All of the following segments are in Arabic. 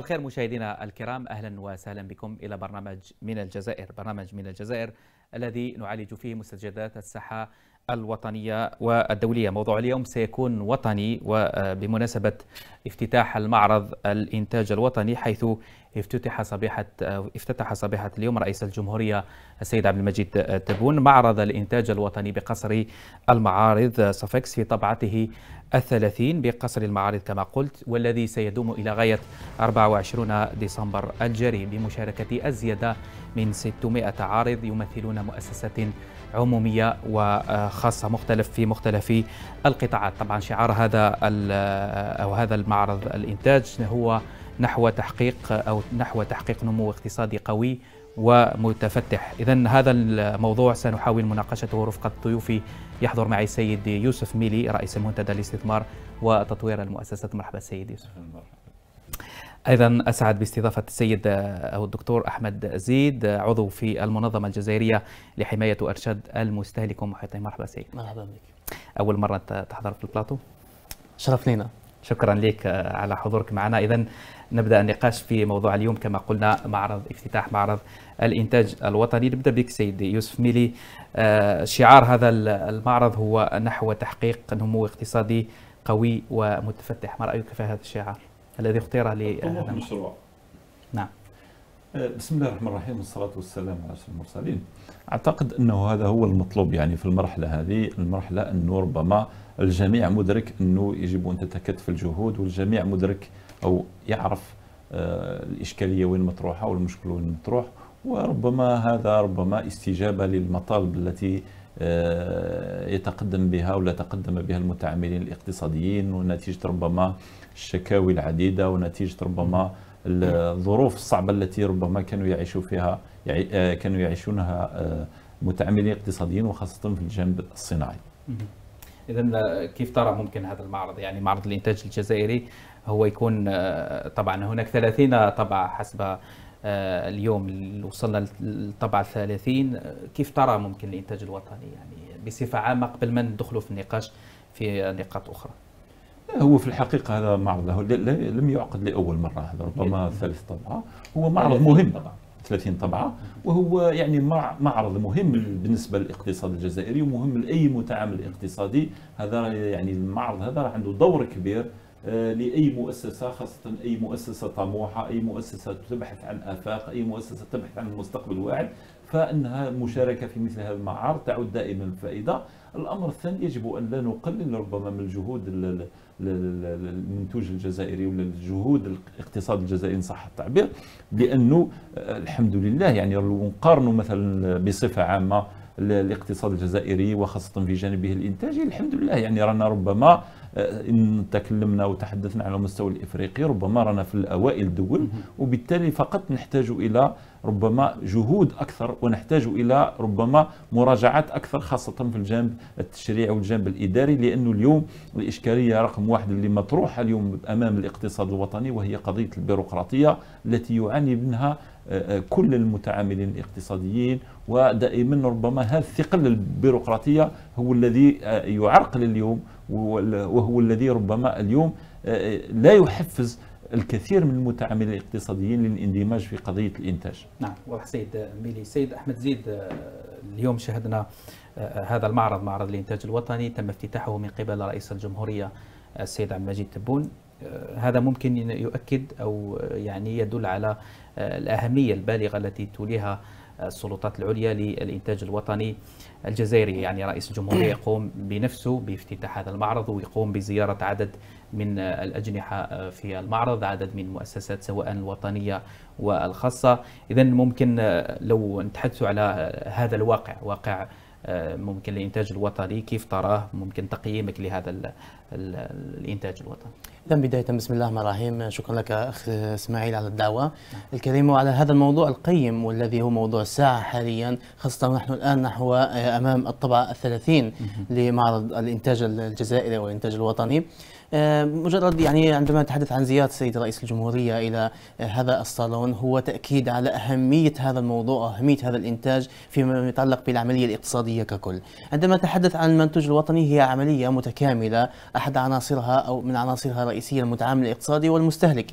مساء الخير مشاهدينا الكرام اهلا وسهلا بكم الى برنامج من الجزائر، برنامج من الجزائر الذي نعالج فيه مستجدات الساحه الوطنيه والدوليه، موضوع اليوم سيكون وطني وبمناسبه افتتاح المعرض الانتاج الوطني حيث افتتح صبيحه افتتح صبيحه اليوم رئيس الجمهوريه السيد عبد المجيد تبون معرض الانتاج الوطني بقصر المعارض صفاكس في طبعته الثلاثين بقصر المعارض كما قلت والذي سيدوم إلى غاية 24 ديسمبر الجاري بمشاركة أزيد من 600 عارض يمثلون مؤسسات عمومية وخاصة مختلف في مختلف القطاعات طبعا شعار هذا أو هذا المعرض الإنتاج هو نحو تحقيق أو نحو تحقيق نمو اقتصادي قوي ومتفتح إذا هذا الموضوع سنحاول مناقشته رفقة ضيوفي يحضر معي السيد يوسف ميلي رئيس المنتدى للاستثمار وتطوير المؤسسات مرحبا سيد يوسف ايضا اسعد باستضافه السيد او الدكتور احمد زيد عضو في المنظمه الجزائريه لحمايه وارشاد المستهلك ومحيطه مرحبا سيد مرحبا بك اول مره تحضر في البلاطو شرف لينا شكرا لك على حضورك معنا اذا نبدا النقاش في موضوع اليوم كما قلنا معرض افتتاح معرض الانتاج الوطني نبدا بك سيد يوسف ميلي آه، شعار هذا المعرض هو نحو تحقيق نمو اقتصادي قوي ومتفتح ما رايك في هذا الشعار الذي اختير لهذا نعم آه، بسم الله الرحمن الرحيم والصلاة والسلام على أشرف المرسلين أعتقد أنه هذا هو المطلوب يعني في المرحلة هذه المرحلة أنه ربما الجميع مدرك أنه يجب أن تتكتف الجهود والجميع مدرك او يعرف آه، الاشكاليه وين مطروحه والمشكل وين مطروح وربما هذا ربما استجابه للمطالب التي آه، يتقدم بها ولا تقدم بها المتعاملين الاقتصاديين ونتيجه ربما الشكاوي العديده ونتيجه ربما الظروف الصعبه التي ربما كانوا يعيشوا فيها آه، كانوا يعيشونها متعاملين اقتصاديين وخاصه في الجانب الصناعي. اذا كيف ترى ممكن هذا المعرض يعني معرض الانتاج الجزائري هو يكون آه، طبعا هناك 30 طبعة حسب آه، اليوم وصلنا للطبعة 30 كيف ترى ممكن الإنتاج الوطني يعني بصفة عامة قبل ما ندخلوا في النقاش في نقاط أخرى هو في الحقيقة هذا معرض له لم يعقد لأول مرة هذا ربما إيه. ثالث طبعة هو معرض مهم إيه. طبعا 30 طبعة وهو يعني معرض مهم بالنسبة للاقتصاد الجزائري ومهم لأي متعامل اقتصادي هذا يعني المعرض هذا عنده دور كبير آه، لاي مؤسسه خاصه اي مؤسسه طموحه اي مؤسسه تبحث عن افاق اي مؤسسه تبحث عن مستقبل واعد فانها المشاركه في مثل هذا المعارض تعود دائما الفائده الامر الثاني يجب ان لا نقلل ربما من الجهود المنتوج الجزائري ولا الجهود الاقتصاد الجزائري ان صح التعبير لانه آه، الحمد لله يعني لو نقارنوا مثلا بصفه عامه الاقتصاد الجزائري وخاصه في جانبه الانتاجي الحمد لله يعني رانا ربما ان تكلمنا وتحدثنا على المستوى الافريقي ربما رانا في الاوائل الدول وبالتالي فقط نحتاج الى ربما جهود اكثر ونحتاج الى ربما مراجعات اكثر خاصه في الجانب التشريعي والجانب الاداري لانه اليوم الاشكاليه رقم واحد اللي مطروحه اليوم امام الاقتصاد الوطني وهي قضيه البيروقراطيه التي يعاني منها آه، آه، كل المتعاملين الاقتصاديين ودائما ربما هذا الثقل البيروقراطيه هو الذي آه، يعرقل اليوم وهو الذي ربما اليوم آه، آه، لا يحفز الكثير من المتعاملين الاقتصاديين للاندماج في قضيه الانتاج. نعم واضح سيد ميلي، سيد احمد زيد آه، اليوم شهدنا هذا المعرض معرض الانتاج الوطني تم افتتاحه من قبل رئيس الجمهوريه السيد عبد المجيد تبون هذا ممكن يؤكد او يعني يدل على الاهميه البالغه التي توليها السلطات العليا للإنتاج الوطني الجزائري يعني رئيس الجمهورية يقوم بنفسه بافتتاح هذا المعرض ويقوم بزيارة عدد من الأجنحة في المعرض عدد من المؤسسات سواء الوطنية والخاصة إذا ممكن آه، لو نتحدث على هذا الواقع واقع آه، ممكن الانتاج الوطني كيف تراه ممكن تقييمك لهذا الانتاج الوطني. اذا بدايه بسم الله الرحمن الرحيم شكرا لك اخ اسماعيل على الدعوه الكريمه وعلى هذا الموضوع القيم والذي هو موضوع الساعه حاليا خاصه ونحن الان نحو امام الطبعه الثلاثين لمعرض الانتاج الجزائري والانتاج الوطني. آه، مجرد يعني عندما نتحدث عن زيارة السيد رئيس الجمهورية إلى هذا الصالون هو تأكيد على أهمية هذا الموضوع أهمية هذا الإنتاج فيما يتعلق بالعملية الاقتصادية ككل عندما نتحدث عن المنتوج الوطني هي عملية متكاملة أحد عناصرها أو من عناصرها الرئيسية المتعامل الاقتصادي والمستهلك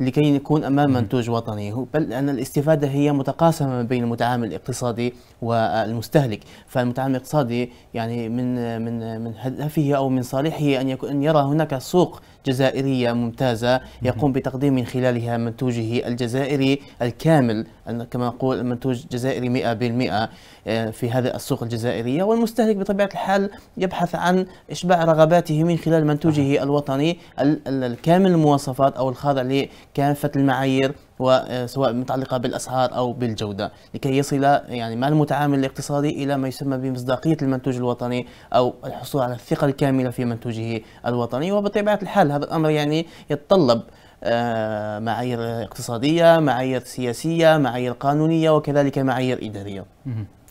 لكي نكون امام منتوج وطني بل ان الاستفاده هي متقاسمه بين المتعامل الاقتصادي والمستهلك فالمتعامل الاقتصادي يعني من من من هدفه او من صالحه ان يكون ان يرى هناك سوق جزائرية ممتازة يقوم بتقديم من خلالها منتوجه الجزائري الكامل كما نقول منتوج جزائري 100% آه، في هذا السوق الجزائرية والمستهلك بطبيعة الحال يبحث عن إشباع رغباته من خلال منتوجه الوطني الكامل المواصفات أو الخاضع لكافة المعايير وسواء آه، متعلقة بالأسعار أو بالجودة لكي يصل يعني مع المتعامل الاقتصادي إلى ما يسمى بمصداقية المنتوج الوطني أو الحصول على الثقة الكاملة في منتوجه الوطني وبطبيعة الحال هذا الأمر يعني يتطلب آه، معايير اقتصادية معايير سياسية معايير قانونية وكذلك معايير إدارية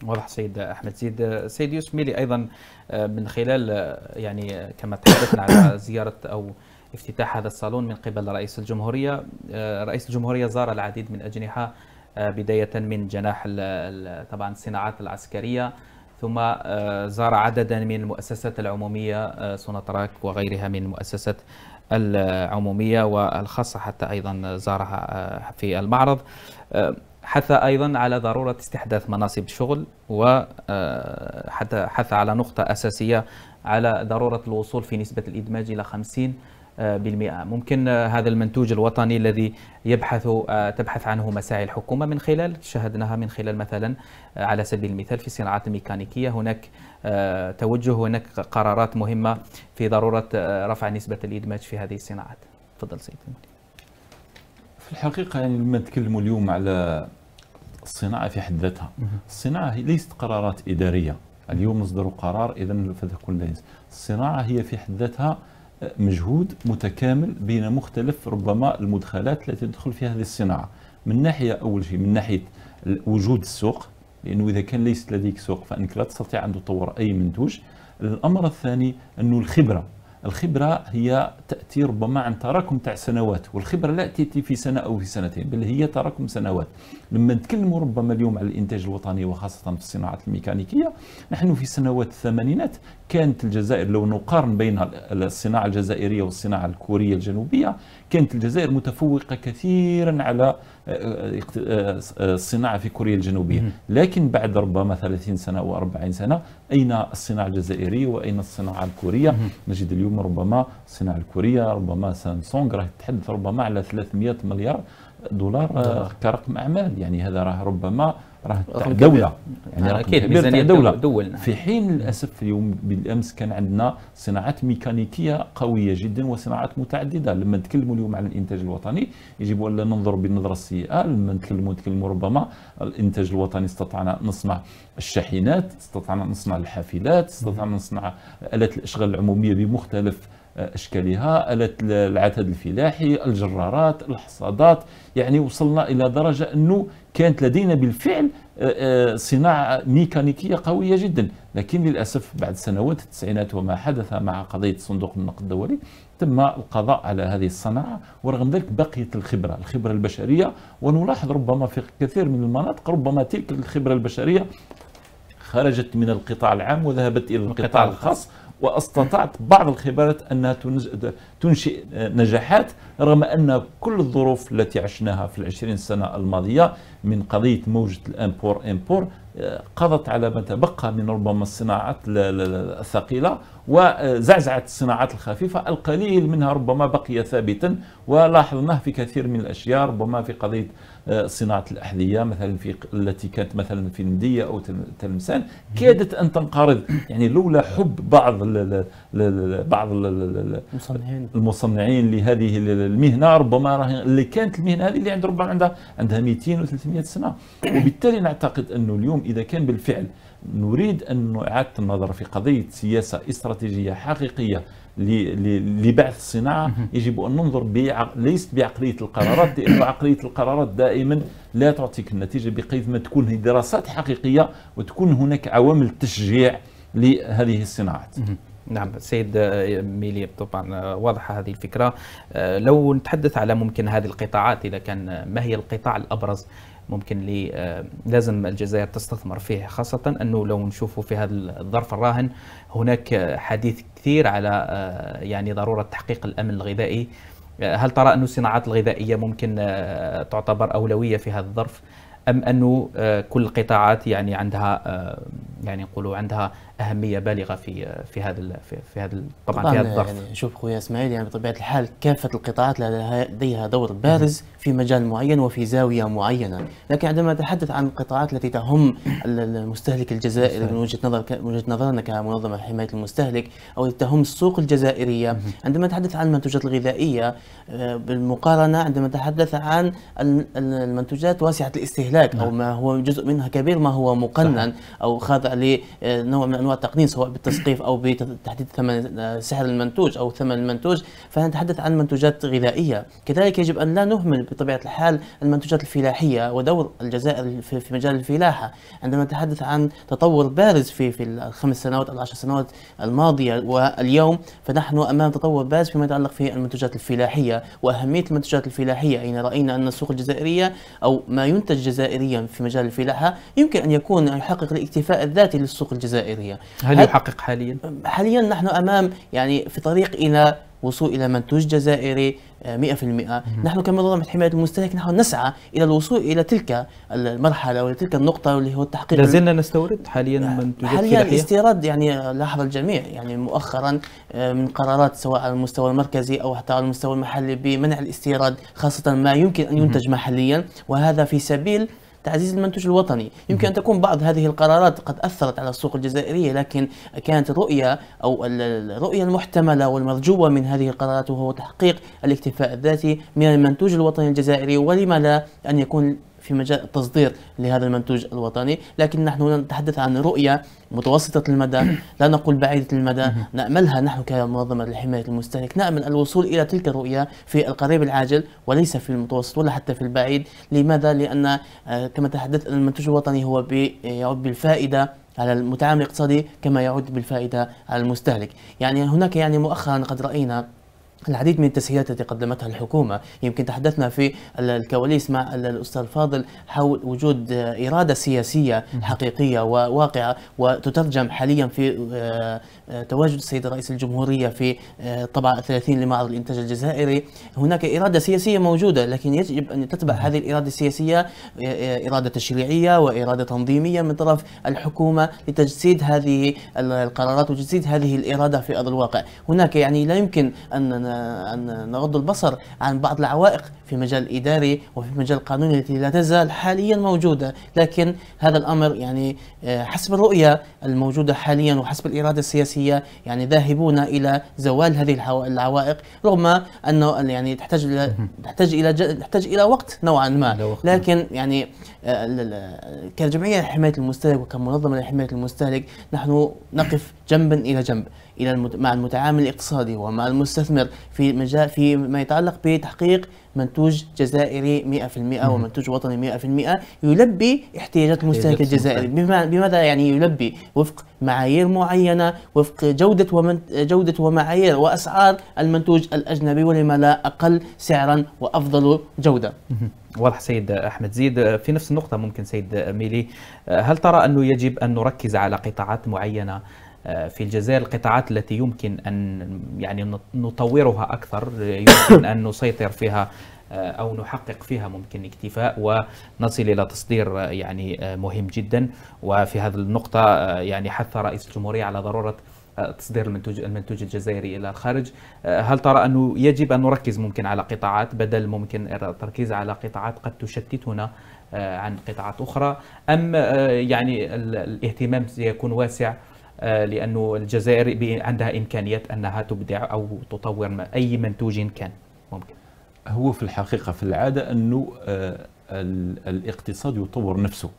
واضح سيد احمد زيد سيد يوسف ميلي ايضا آه، من خلال يعني كما تحدثنا على زياره او افتتاح هذا الصالون من قبل رئيس الجمهورية آه، رئيس الجمهورية زار العديد من أجنحة آه، بداية من جناح طبعا الصناعات العسكرية ثم آه، زار عددا من المؤسسات العمومية سوناتراك وغيرها من المؤسسات العمومية والخاصة حتى أيضا زارها في المعرض حث أيضا على ضرورة استحداث مناصب شغل وحتى حث على نقطة أساسية على ضرورة الوصول في نسبة الإدماج إلى 50 آه، بالمئة ممكن آه، هذا المنتوج الوطني الذي يبحث آه، تبحث عنه مساعي الحكومة من خلال شاهدناها من خلال مثلا على سبيل المثال في الصناعات الميكانيكية هناك توجه هناك قرارات مهمة في ضرورة رفع نسبة الإدماج في هذه الصناعات تفضل سيد في الحقيقة يعني لما نتكلم اليوم على الصناعة في حد ذاتها الصناعة هي ليست قرارات إدارية اليوم نصدر قرار إذا كل الصناعة هي في حد ذاتها مجهود متكامل بين مختلف ربما المدخلات التي تدخل في هذه الصناعة من ناحية أول شيء من ناحية وجود السوق لأنه إذا كان ليس لديك سوق فأنك لا تستطيع أن تطور أي منتوج الأمر الثاني أنه الخبرة الخبره هي تاتي ربما عن تراكم تاع سنوات والخبره لا تاتي في سنه او في سنتين بل هي تراكم سنوات لما نتكلموا ربما اليوم على الانتاج الوطني وخاصه في الصناعات الميكانيكيه نحن في سنوات الثمانينات كانت الجزائر لو نقارن بين الصناعه الجزائريه والصناعه الكوريه الجنوبيه كانت الجزائر متفوقة كثيرا على آه، آه، آه، الصناعة في كوريا الجنوبية لكن بعد ربما 30 سنة أو 40 سنة أين الصناعة الجزائرية وأين الصناعة الكورية نجد اليوم ربما الصناعة الكورية ربما سامسونج راه تحدث ربما على 300 مليار دولار كرقم أعمال يعني هذا راه ربما راه دوله يعني راه اكيد ميزانيه دوله, دولنا. نعم. في حين للاسف اليوم بالامس كان عندنا صناعات ميكانيكيه قويه جدا وصناعات متعدده لما نتكلموا اليوم على الانتاج الوطني يجب ان ننظر بالنظره السيئه لما نتكلموا نتكلموا ربما الانتاج الوطني استطعنا نصنع الشاحنات استطعنا نصنع الحافلات استطعنا نصنع الات الاشغال العموميه بمختلف اشكالها الات العتاد الفلاحي الجرارات الحصادات يعني وصلنا الى درجه انه كانت لدينا بالفعل آه، آه، صناعه ميكانيكيه قويه جدا لكن للاسف بعد سنوات التسعينات وما حدث مع قضيه صندوق النقد الدولي تم القضاء على هذه الصناعه ورغم ذلك بقيت الخبره الخبره البشريه ونلاحظ ربما في كثير من المناطق ربما تلك الخبره البشريه خرجت من القطاع العام وذهبت الى القطاع الخاص واستطعت بعض الخبرات انها تنشئ نجاحات رغم ان كل الظروف التي عشناها في العشرين سنه الماضيه من قضيه موجه الامبور امبور آه، قضت على ما تبقى من ربما الصناعات الثقيله وزعزعت الصناعات الخفيفه القليل منها ربما بقي ثابتا ولاحظناه في كثير من الاشياء ربما في قضيه آه، صناعه الاحذيه مثلا في التي كانت مثلا في المديه او تلمسان كادت ان تنقرض يعني لولا حب بعض الـ بعض الـ المصنعين المصنعين لهذه المهنه ربما راهي اللي كانت المهنه هذه اللي عند ربما عندها عندها 200 و300 سنه وبالتالي نعتقد انه اليوم اذا كان بالفعل نريد ان اعاده النظر في قضيه سياسه استراتيجيه حقيقيه لبعث الصناعة يجب أن ننظر بعق... ليست بعقلية القرارات لأن عقلية القرارات دائما لا تعطيك النتيجة بقيد ما تكون هي دراسات حقيقية وتكون هناك عوامل تشجيع لهذه الصناعات نعم سيد ميلي طبعا آه، واضحة هذه الفكرة آه، لو نتحدث على ممكن هذه القطاعات إذا كان آه، ما هي القطاع الأبرز ممكن لي آه، لازم الجزائر تستثمر فيه خاصة أنه لو نشوفه في هذا الظرف الراهن هناك حديث كثير على آه، يعني ضرورة تحقيق الأمن الغذائي آه، هل ترى أن الصناعات الغذائية ممكن تعتبر أولوية في هذا الظرف أم أنه كل القطاعات يعني عندها يعني نقولوا عندها اهميه بالغه في في هذا في هذا طبعا, في هذا الظرف يعني شوف خويا اسماعيل يعني بطبيعه الحال كافه القطاعات لديها دور بارز في مجال معين وفي زاويه معينه لكن عندما نتحدث عن القطاعات التي تهم المستهلك الجزائري من وجهه نظر من وجهه نظرنا كمنظمه حمايه المستهلك او تهم السوق الجزائريه عندما نتحدث عن المنتوجات الغذائيه آه، بالمقارنه عندما نتحدث عن المنتوجات واسعه الاستهلاك او نعم. ما هو جزء منها كبير ما هو مقنن او خاضع لنوع آه، من انواع وتقنين سواء بالتسقيف او بتحديد ثمن سعر المنتوج او ثمن المنتوج فنتحدث عن منتوجات غذائيه كذلك يجب ان لا نهمل بطبيعه الحال المنتوجات الفلاحيه ودور الجزائر في مجال الفلاحه عندما نتحدث عن تطور بارز في في الخمس سنوات او العشر سنوات الماضيه واليوم فنحن امام تطور بارز فيما يتعلق في المنتوجات الفلاحيه واهميه المنتوجات الفلاحيه اين راينا ان السوق الجزائريه او ما ينتج جزائريا في مجال الفلاحه يمكن ان يكون يحقق الاكتفاء الذاتي للسوق الجزائريه الحاليه هل يحقق حاليا؟ حاليا نحن أمام يعني في طريق إلى وصول الى منتوج جزائري 100% آه، نحن كمنظمه حمايه المستهلك نحن نسعى الى الوصول الى تلك المرحله او تلك النقطه واللي هو التحقيق لازلنا نستورد حاليا منتوجات آه، حاليا الاستيراد يعني آه، لاحظ الجميع يعني مؤخرا من قرارات سواء على المستوى المركزي او حتى على المستوى المحلي بمنع الاستيراد خاصه ما يمكن ان ينتج محليا وهذا في سبيل تعزيز المنتوج الوطني يمكن أن تكون بعض هذه القرارات قد أثرت على السوق الجزائرية لكن كانت الرؤية أو الرؤية المحتملة والمرجوة من هذه القرارات وهو تحقيق الاكتفاء الذاتي من المنتوج الوطني الجزائري ولما لا أن يكون في مجال التصدير لهذا المنتوج الوطني لكن نحن هنا نتحدث عن رؤية متوسطة المدى لا نقول بعيدة المدى نأملها نحن كمنظمة لحماية المستهلك نأمل الوصول إلى تلك الرؤية في القريب العاجل وليس في المتوسط ولا حتى في البعيد لماذا؟ لأن آه، كما تحدث المنتوج الوطني هو يعود بالفائدة على المتعامل الاقتصادي كما يعود بالفائدة على المستهلك يعني هناك يعني مؤخرا قد رأينا العديد من التسهيلات التي قدمتها الحكومة يمكن تحدثنا في الكواليس مع الأستاذ فاضل حول وجود إرادة سياسية حقيقية وواقعة وتترجم حاليا في آه، تواجد السيد رئيس الجمهورية في آه، طبعة 30 لمعرض الإنتاج الجزائري هناك إرادة سياسية موجودة لكن يجب أن تتبع هذه الإرادة السياسية آه، إرادة تشريعية وإرادة تنظيمية من طرف الحكومة لتجسيد هذه القرارات وتجسيد هذه الإرادة في أرض الواقع هناك يعني لا يمكن أن أن نغض البصر عن بعض العوائق في مجال الإداري وفي مجال القانوني التي لا تزال حاليا موجودة لكن هذا الأمر يعني آه، حسب الرؤية الموجودة حاليا وحسب الإرادة السياسية يعني ذاهبون إلى زوال هذه العوائق رغم أنه يعني تحتاج إلى تحتاج إلى تحتاج إلى وقت نوعا ما لكن يعني آه، كجمعية لحماية المستهلك وكمنظمة لحماية المستهلك نحن نقف جنبا إلى جنب إلى مع المتعامل الاقتصادي ومع المستثمر في مجال في ما يتعلق بتحقيق منتوج جزائري 100% ومنتوج وطني 100% يلبي احتياجات المستهلك الجزائري بماذا يعني يلبي وفق معايير معينه وفق جوده ومن جوده ومعايير واسعار المنتوج الاجنبي ولما لا اقل سعرا وافضل جوده واضح سيد احمد زيد في نفس النقطه ممكن سيد ميلي هل ترى انه يجب ان نركز على قطاعات معينه آه، في الجزائر القطاعات التي يمكن ان يعني نطورها اكثر آه، يمكن ان نسيطر فيها آه، او نحقق فيها ممكن اكتفاء ونصل الى تصدير يعني مهم جدا وفي هذه النقطه يعني حث رئيس الجمهوريه على ضروره تصدير المنتوج المنتوج الجزائري الى الخارج هل ترى انه يجب ان نركز ممكن على قطاعات بدل ممكن التركيز على قطاعات قد تشتتنا عن قطاعات اخرى ام يعني الاهتمام سيكون واسع آه، لأنه الجزائر عندها إمكانيات أنها تبدع أو تطور أي منتوج كان ممكن هو في الحقيقة في العادة أنه آه، الاقتصاد يطور نفسه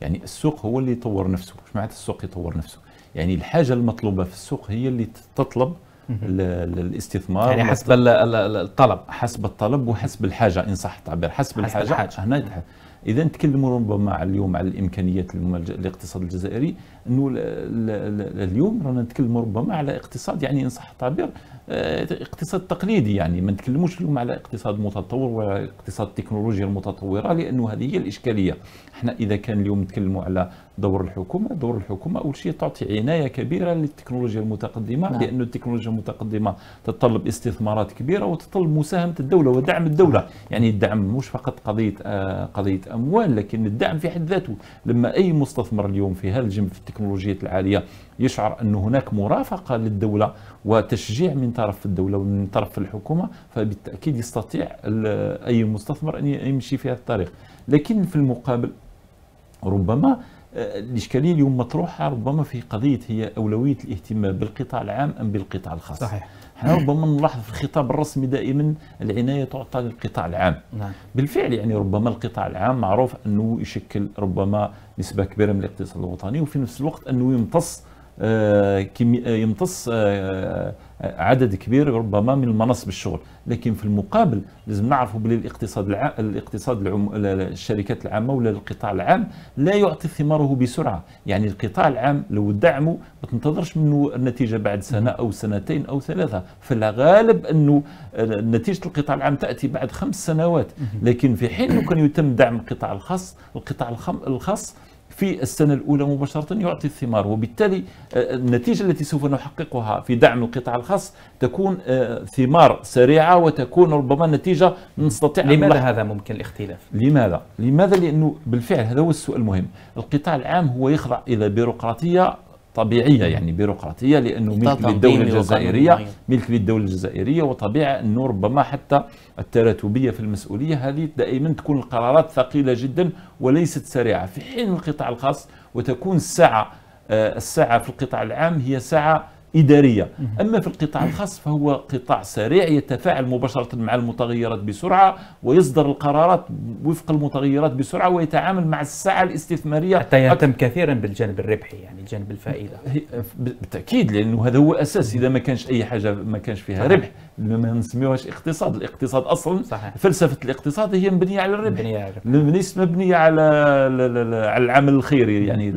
يعني السوق هو اللي يطور نفسه مش معناتها السوق يطور نفسه يعني الحاجة المطلوبة في السوق هي اللي تطلب الاستثمار يعني حسب الطلب حسب الطلب وحسب الحاجة إن صح التعبير حسب, حسب الحاجة, الحاجة. هنا اذا نتكلموا ربما اليوم على الامكانيات الاقتصاد الجزائري انه اليوم رانا نتكلموا ربما على اقتصاد يعني ان صح التعبير آه، اقتصاد تقليدي يعني ما نتكلموش اليوم على اقتصاد متطور ولا اقتصاد التكنولوجيا المتطوره لانه هذه هي الاشكاليه احنا اذا كان اليوم نتكلموا على دور الحكومه دور الحكومه اول شيء تعطي عنايه كبيره للتكنولوجيا المتقدمه نعم. لانه التكنولوجيا المتقدمه تتطلب استثمارات كبيره وتتطلب مساهمه الدوله ودعم الدوله يعني الدعم مش فقط قضيه آه، قضيه اموال لكن الدعم في حد ذاته لما اي مستثمر اليوم في هذا الجنب في التكنولوجيات العاليه يشعر ان هناك مرافقه للدوله وتشجيع من طرف الدوله ومن طرف الحكومه فبالتاكيد يستطيع اي مستثمر ان يمشي في هذا الطريق لكن في المقابل ربما آه، الاشكاليه اليوم مطروحه ربما في قضيه هي اولويه الاهتمام بالقطاع العام ام بالقطاع الخاص صحيح احنا ربما نلاحظ في الخطاب الرسمي دائما العنايه تعطى للقطاع العام نعم. بالفعل يعني ربما القطاع العام معروف انه يشكل ربما نسبه كبيره من الاقتصاد الوطني وفي نفس الوقت انه يمتص آه, آه، يمتص آه عدد كبير ربما من المناصب الشغل لكن في المقابل لازم نعرفوا بلي الاقتصاد العام الاقتصاد العم... الشركات العامه ولا القطاع العام لا يعطي ثماره بسرعه يعني القطاع العام لو دعمه ما تنتظرش منه النتيجه بعد سنه او سنتين او ثلاثه الغالب انه نتيجه القطاع العام تاتي بعد خمس سنوات لكن في حين كان يتم دعم القطاع الخاص القطاع الخاص في السنة الأولى مباشرة يعطي الثمار وبالتالي آه، النتيجة التي سوف نحققها في دعم القطاع الخاص تكون آه، ثمار سريعة وتكون ربما نتيجة نستطيع لماذا أن هذا ممكن الاختلاف؟ لماذا؟ لماذا؟ لأنه بالفعل هذا هو السؤال المهم القطاع العام هو يخضع إلى بيروقراطية طبيعيه يعني بيروقراطيه لانه ملك للدوله الجزائريه ملك للدوله الجزائريه وطبيعه انه ربما حتى التراتبيه في المسؤوليه هذه دائما تكون القرارات ثقيله جدا وليست سريعه في حين القطاع الخاص وتكون الساعه آه، الساعه في القطاع العام هي ساعه إدارية أما في القطاع الخاص فهو قطاع سريع يتفاعل مباشرة مع المتغيرات بسرعة ويصدر القرارات وفق المتغيرات بسرعة ويتعامل مع الساعة الاستثمارية حتى يهتم كثيرا بالجانب الربحي يعني الجانب الفائدة بالتأكيد لأنه هذا هو أساس إذا ما كانش أي حاجة ما كانش فيها ربح ما نسميوهاش اقتصاد الاقتصاد اصلا صحيح. فلسفه الاقتصاد هي مبنيه على الربح مبنيه على الربح مبنيه على على العمل الخيري يعني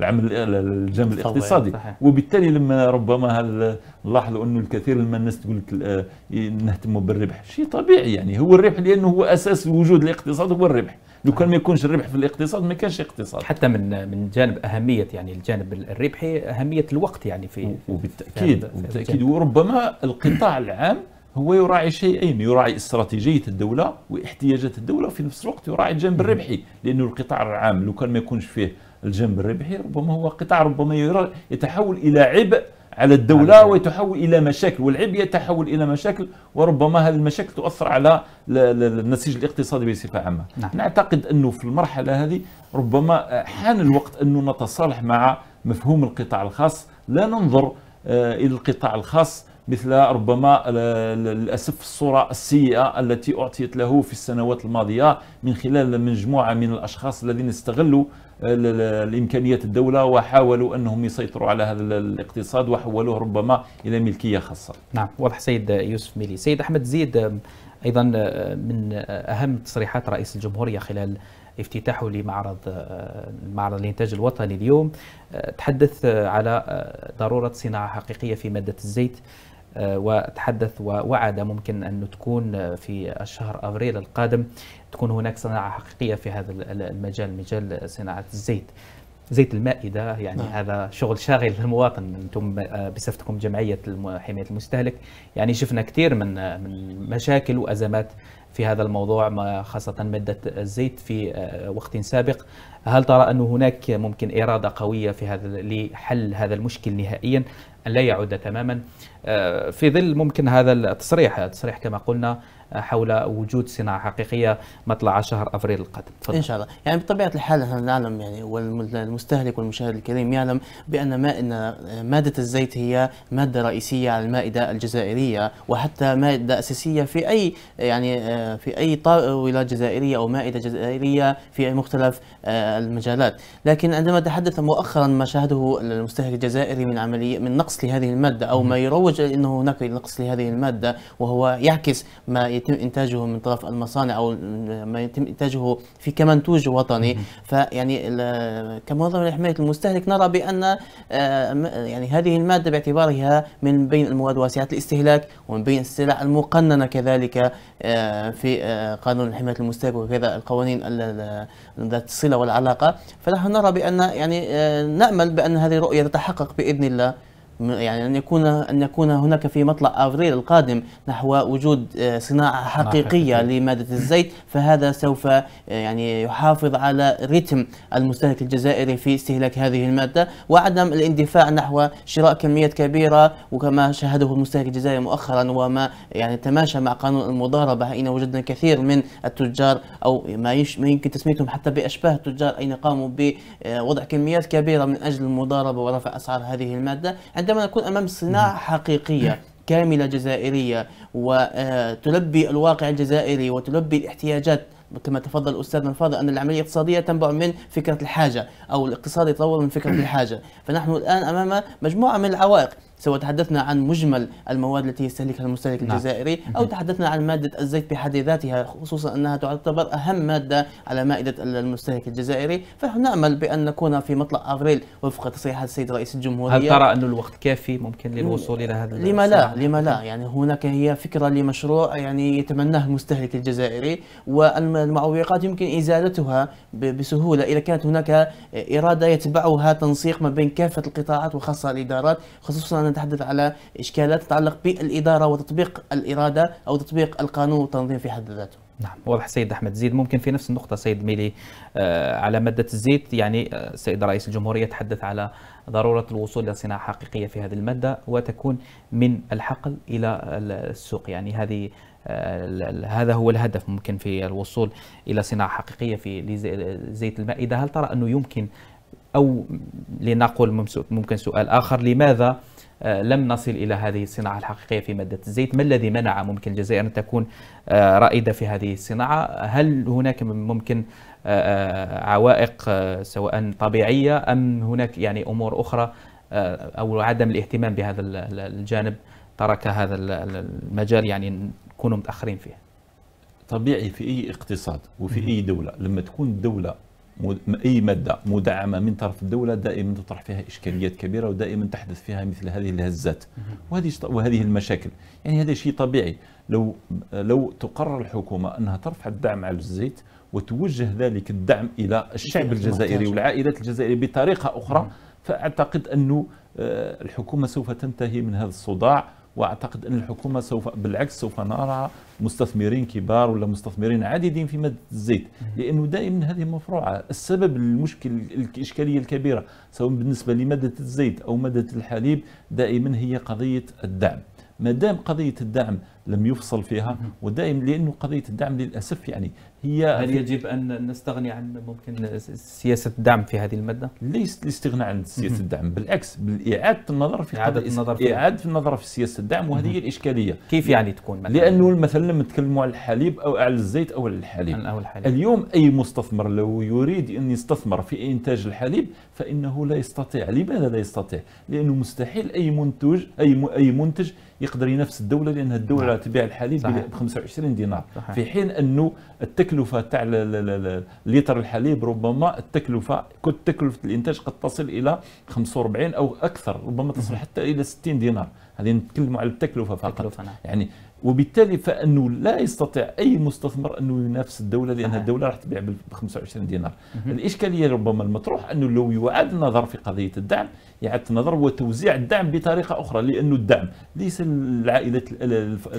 العمل الجانب الاقتصادي صحيح. وبالتالي لما ربما نلاحظوا انه الكثير من الناس تقول لك آه، نهتموا بالربح شيء طبيعي يعني هو الربح لانه هو اساس وجود الاقتصاد هو الربح لو كان ما يكونش الربح في الاقتصاد ما كانش اقتصاد حتى من من جانب اهميه يعني الجانب الربحي اهميه الوقت يعني في وبالتاكيد في وبالتاكيد وربما القطاع العام هو يراعي شيئين يراعي استراتيجيه الدوله واحتياجات الدوله وفي نفس الوقت يراعي الجانب الربحي لانه القطاع العام لو كان ما يكونش فيه الجانب الربحي ربما هو قطاع ربما يتحول الى عبء على الدولة نعم. وتحول إلى مشاكل والعبء يتحول إلى مشاكل وربما هذه المشاكل تؤثر على النسيج الاقتصادي بصفة عامة نعم. نعتقد أنه في المرحلة هذه ربما حان الوقت أنه نتصالح مع مفهوم القطاع الخاص لا ننظر آه، إلى القطاع الخاص مثل ربما للأسف الصورة السيئة التي أعطيت له في السنوات الماضية من خلال مجموعة من الأشخاص الذين استغلوا الإمكانيات الدولة وحاولوا أنهم يسيطروا على هذا الاقتصاد وحولوه ربما إلى ملكية خاصة نعم واضح سيد يوسف ميلي سيد أحمد زيد أيضا من أهم تصريحات رئيس الجمهورية خلال افتتاحه لمعرض معرض الانتاج الوطني اليوم تحدث على ضروره صناعه حقيقيه في ماده الزيت آه، وتحدث ووعد ممكن أن تكون في الشهر أبريل القادم تكون هناك صناعة حقيقية في هذا المجال مجال صناعة الزيت زيت المائدة يعني نعم. هذا شغل شاغل للمواطن أنتم آه، بصفتكم جمعية حماية المستهلك يعني شفنا كثير من آه، من مشاكل وأزمات في هذا الموضوع خاصة مادة الزيت في وقت سابق هل ترى أن هناك ممكن إرادة قوية في هذا لحل هذا المشكل نهائيا أن لا يعود تماما آه، في ظل ممكن هذا التصريح التصريح كما قلنا حول وجود صناعه حقيقيه مطلع شهر افريل القادم فضل. ان شاء الله يعني بطبيعه الحال احنا نعلم يعني والمستهلك والمشاهد الكريم يعلم بان ان ماده الزيت هي ماده رئيسيه على المائده الجزائريه وحتى ماده اساسيه في اي يعني آه، في اي طاوله جزائريه او مائده جزائريه في مختلف آه، المجالات لكن عندما تحدث مؤخرا ما شاهده المستهلك الجزائري من عمليه من نقص لهذه الماده او ما يروج انه هناك نقص لهذه الماده وهو يعكس ما يتم انتاجه من طرف المصانع او ما يتم انتاجه في كمنتوج وطني فيعني كمنظمه لحمايه المستهلك نرى بان آه، يعني هذه الماده باعتبارها من بين المواد واسعه الاستهلاك ومن بين السلع المقننه كذلك آه، في آه، قانون حمايه المستهلك وكذا القوانين ذات الصله والعلاقه فنحن نرى بان يعني نامل بان هذه الرؤيه تتحقق باذن الله يعني أن يكون أن يكون هناك في مطلع افريل القادم نحو وجود آه، صناعة حقيقية لمادة الزيت فهذا سوف آه، يعني يحافظ على رتم المستهلك الجزائري في استهلاك هذه المادة وعدم الاندفاع نحو شراء كميات كبيرة وكما شاهده المستهلك الجزائري مؤخرا وما يعني تماشى مع قانون المضاربة حين وجدنا كثير من التجار أو ما يمكن تسميتهم حتى بأشباه التجار أين قاموا بوضع كميات كبيرة من أجل المضاربة ورفع أسعار هذه المادة عند عندما نكون امام صناعه نعم. حقيقيه نعم. كامله جزائريه وتلبي آه، الواقع الجزائري وتلبي الاحتياجات كما تفضل الاستاذ من فضل ان العمليه الاقتصاديه تنبع من فكره الحاجه او الاقتصاد يتطور من فكره الحاجه فنحن الان امام مجموعه من العوائق سواء تحدثنا عن مجمل المواد التي يستهلكها المستهلك نعم. الجزائري أو تحدثنا عن مادة الزيت بحد ذاتها خصوصا أنها تعتبر أهم مادة على مائدة المستهلك الجزائري فنحن نأمل بأن نكون في مطلع افريل وفق تصريحات السيد رئيس الجمهورية هل ترى أن الوقت كافي ممكن للوصول إلى هذا لما لا لما لا يعني هناك هي فكرة لمشروع يعني يتمناه المستهلك الجزائري والمعوقات يمكن إزالتها بسهولة إذا كانت هناك إرادة يتبعها تنسيق ما بين كافة القطاعات وخاصة الإدارات خصوصا نتحدث على إشكالات تتعلق بالإدارة وتطبيق الإرادة أو تطبيق القانون والتنظيم في حد ذاته نعم واضح سيد احمد زيد ممكن في نفس النقطه سيد ميلي آه على ماده الزيت يعني السيد آه، رئيس الجمهوريه تحدث على ضروره الوصول الى صناعه حقيقيه في هذه الماده وتكون من الحقل الى السوق يعني هذه آه هذا هو الهدف ممكن في الوصول الى صناعه حقيقيه في زيت المائده هل ترى انه يمكن او لنقل ممكن سؤال اخر لماذا آه، لم نصل إلى هذه الصناعة الحقيقية في مادة الزيت ما الذي منع ممكن الجزائر أن تكون آه، رائدة في هذه الصناعة هل هناك ممكن آه، عوائق سواء طبيعية أم هناك يعني أمور أخرى أو عدم الاهتمام بهذا الجانب ترك هذا المجال يعني نكونوا متأخرين فيه طبيعي في أي اقتصاد وفي أي دولة لما تكون الدولة اي ماده مدعمه من طرف الدوله دائما تطرح فيها اشكاليات كبيره ودائما تحدث فيها مثل هذه الهزات وهذه وهذه المشاكل يعني هذا شيء طبيعي لو لو تقرر الحكومه انها ترفع الدعم على الزيت وتوجه ذلك الدعم الى الشعب الجزائري والعائلات الجزائريه بطريقه اخرى فاعتقد انه آه، الحكومه سوف تنتهي من هذا الصداع واعتقد ان الحكومه سوف بالعكس سوف نرى مستثمرين كبار ولا مستثمرين عديدين في ماده الزيت لانه دائما هذه مفروعه السبب المشكل الاشكاليه الكبيره سواء بالنسبه لماده الزيت او ماده الحليب دائما هي قضيه الدعم ما دام قضيه الدعم لم يفصل فيها ودائما لانه قضيه الدعم للاسف يعني هي هل يجب ان نستغني عن ممكن سياسه الدعم في هذه الماده؟ ليس الاستغناء عن سياسه الدعم بالعكس باعاده النظر في اعاده النظر في اعاده النظر في سياسه الدعم وهذه هي الاشكاليه كيف يعني تكون مثلا؟ لانه مثلا لما نتكلموا على الحليب او على الزيت او على الحليب او الحليب اليوم اي مستثمر لو يريد ان يستثمر في انتاج الحليب فانه لا يستطيع، لماذا لا يستطيع؟ لانه مستحيل اي منتج اي اي منتج يقدر ينافس الدوله لان الدوله نعم. تبيع الحليب ب 25 دينار صحيح. في حين انه التكلفه تاع لتر الحليب ربما التكلفه كل تكلفه الانتاج قد تصل الى 45 او اكثر ربما تصل حتى الى 60 دينار هذه نتكلموا على التكلفه فقط التكلفة نعم. يعني وبالتالي فانه لا يستطيع اي مستثمر انه ينافس الدوله لان الدوله راح تبيع ب 25 دينار الاشكاليه ربما المطروح انه لو يعاد النظر في قضيه الدعم يعاد النظر وتوزيع الدعم بطريقه اخرى لانه الدعم ليس العائلات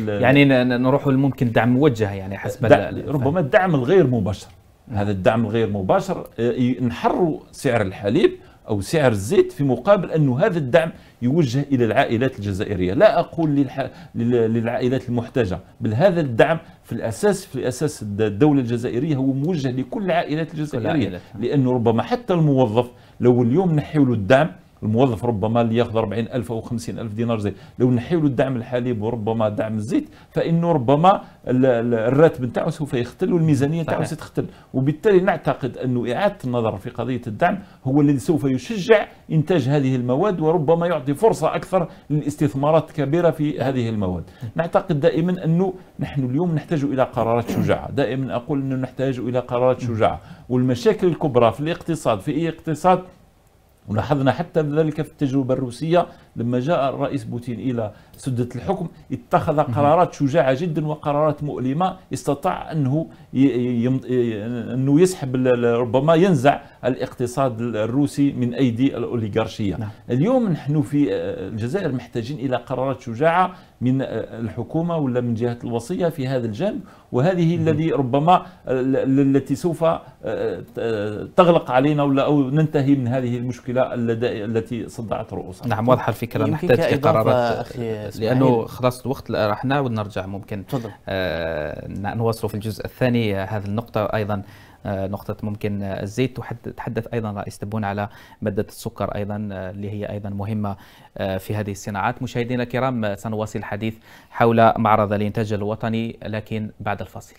يعني نروح ممكن دعم موجه يعني حسب ربما الدعم الغير مباشر هذا الدعم الغير مباشر آه، نحروا سعر الحليب او سعر الزيت في مقابل انه هذا الدعم يوجه الى العائلات الجزائريه لا اقول للح... للعائلات المحتاجه بل هذا الدعم في الاساس في الاساس الدوله الجزائريه هو موجه لكل العائلات الجزائريه لانه ربما حتى الموظف لو اليوم نحيوا له الدعم الموظف ربما اللي ياخذ 40000 او 50000 دينار زيت لو نحيلوا الدعم الحليب وربما دعم الزيت فانه ربما الراتب نتاعو سوف يختل والميزانيه نتاعو ستختل وبالتالي نعتقد انه اعاده النظر في قضيه الدعم هو الذي سوف يشجع انتاج هذه المواد وربما يعطي فرصه اكثر للاستثمارات الكبيره في هذه المواد نعتقد دائما انه نحن اليوم نحتاج الى قرارات شجاعه دائما اقول انه نحتاج الى قرارات شجاعه والمشاكل الكبرى في الاقتصاد في اي اقتصاد ولاحظنا حتى ذلك في التجربة الروسية لما جاء الرئيس بوتين إلى سدة الحكم اتخذ قرارات شجاعة جدا وقرارات مؤلمة استطاع أنه أنه يسحب ربما ينزع الاقتصاد الروسي من أيدي الأوليغارشية نعم. اليوم نحن في آه، الجزائر محتاجين إلى قرارات شجاعة من آه، الحكومة ولا من جهة الوصية في هذا الجانب وهذه مم. الذي ربما آه، التي سوف تغلق علينا ولا أو ننتهي من هذه المشكلة التي صدعت رؤوسنا نعم واضحة الفكرة نحتاج الى قرارات لانه خلاص الوقت رحنا ونرجع ممكن تفضل آه نواصلوا في الجزء الثاني آه، هذه النقطه ايضا آه، نقطة ممكن آه، الزيت تحدث أيضا رئيس تبون على مادة السكر أيضا اللي هي أيضا مهمة في هذه الصناعات مشاهدينا الكرام سنواصل الحديث حول معرض الإنتاج الوطني لكن بعد الفاصل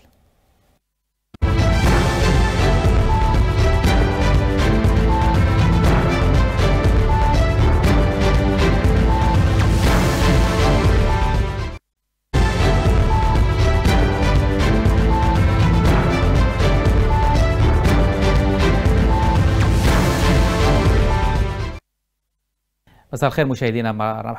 مساء الخير مشاهدينا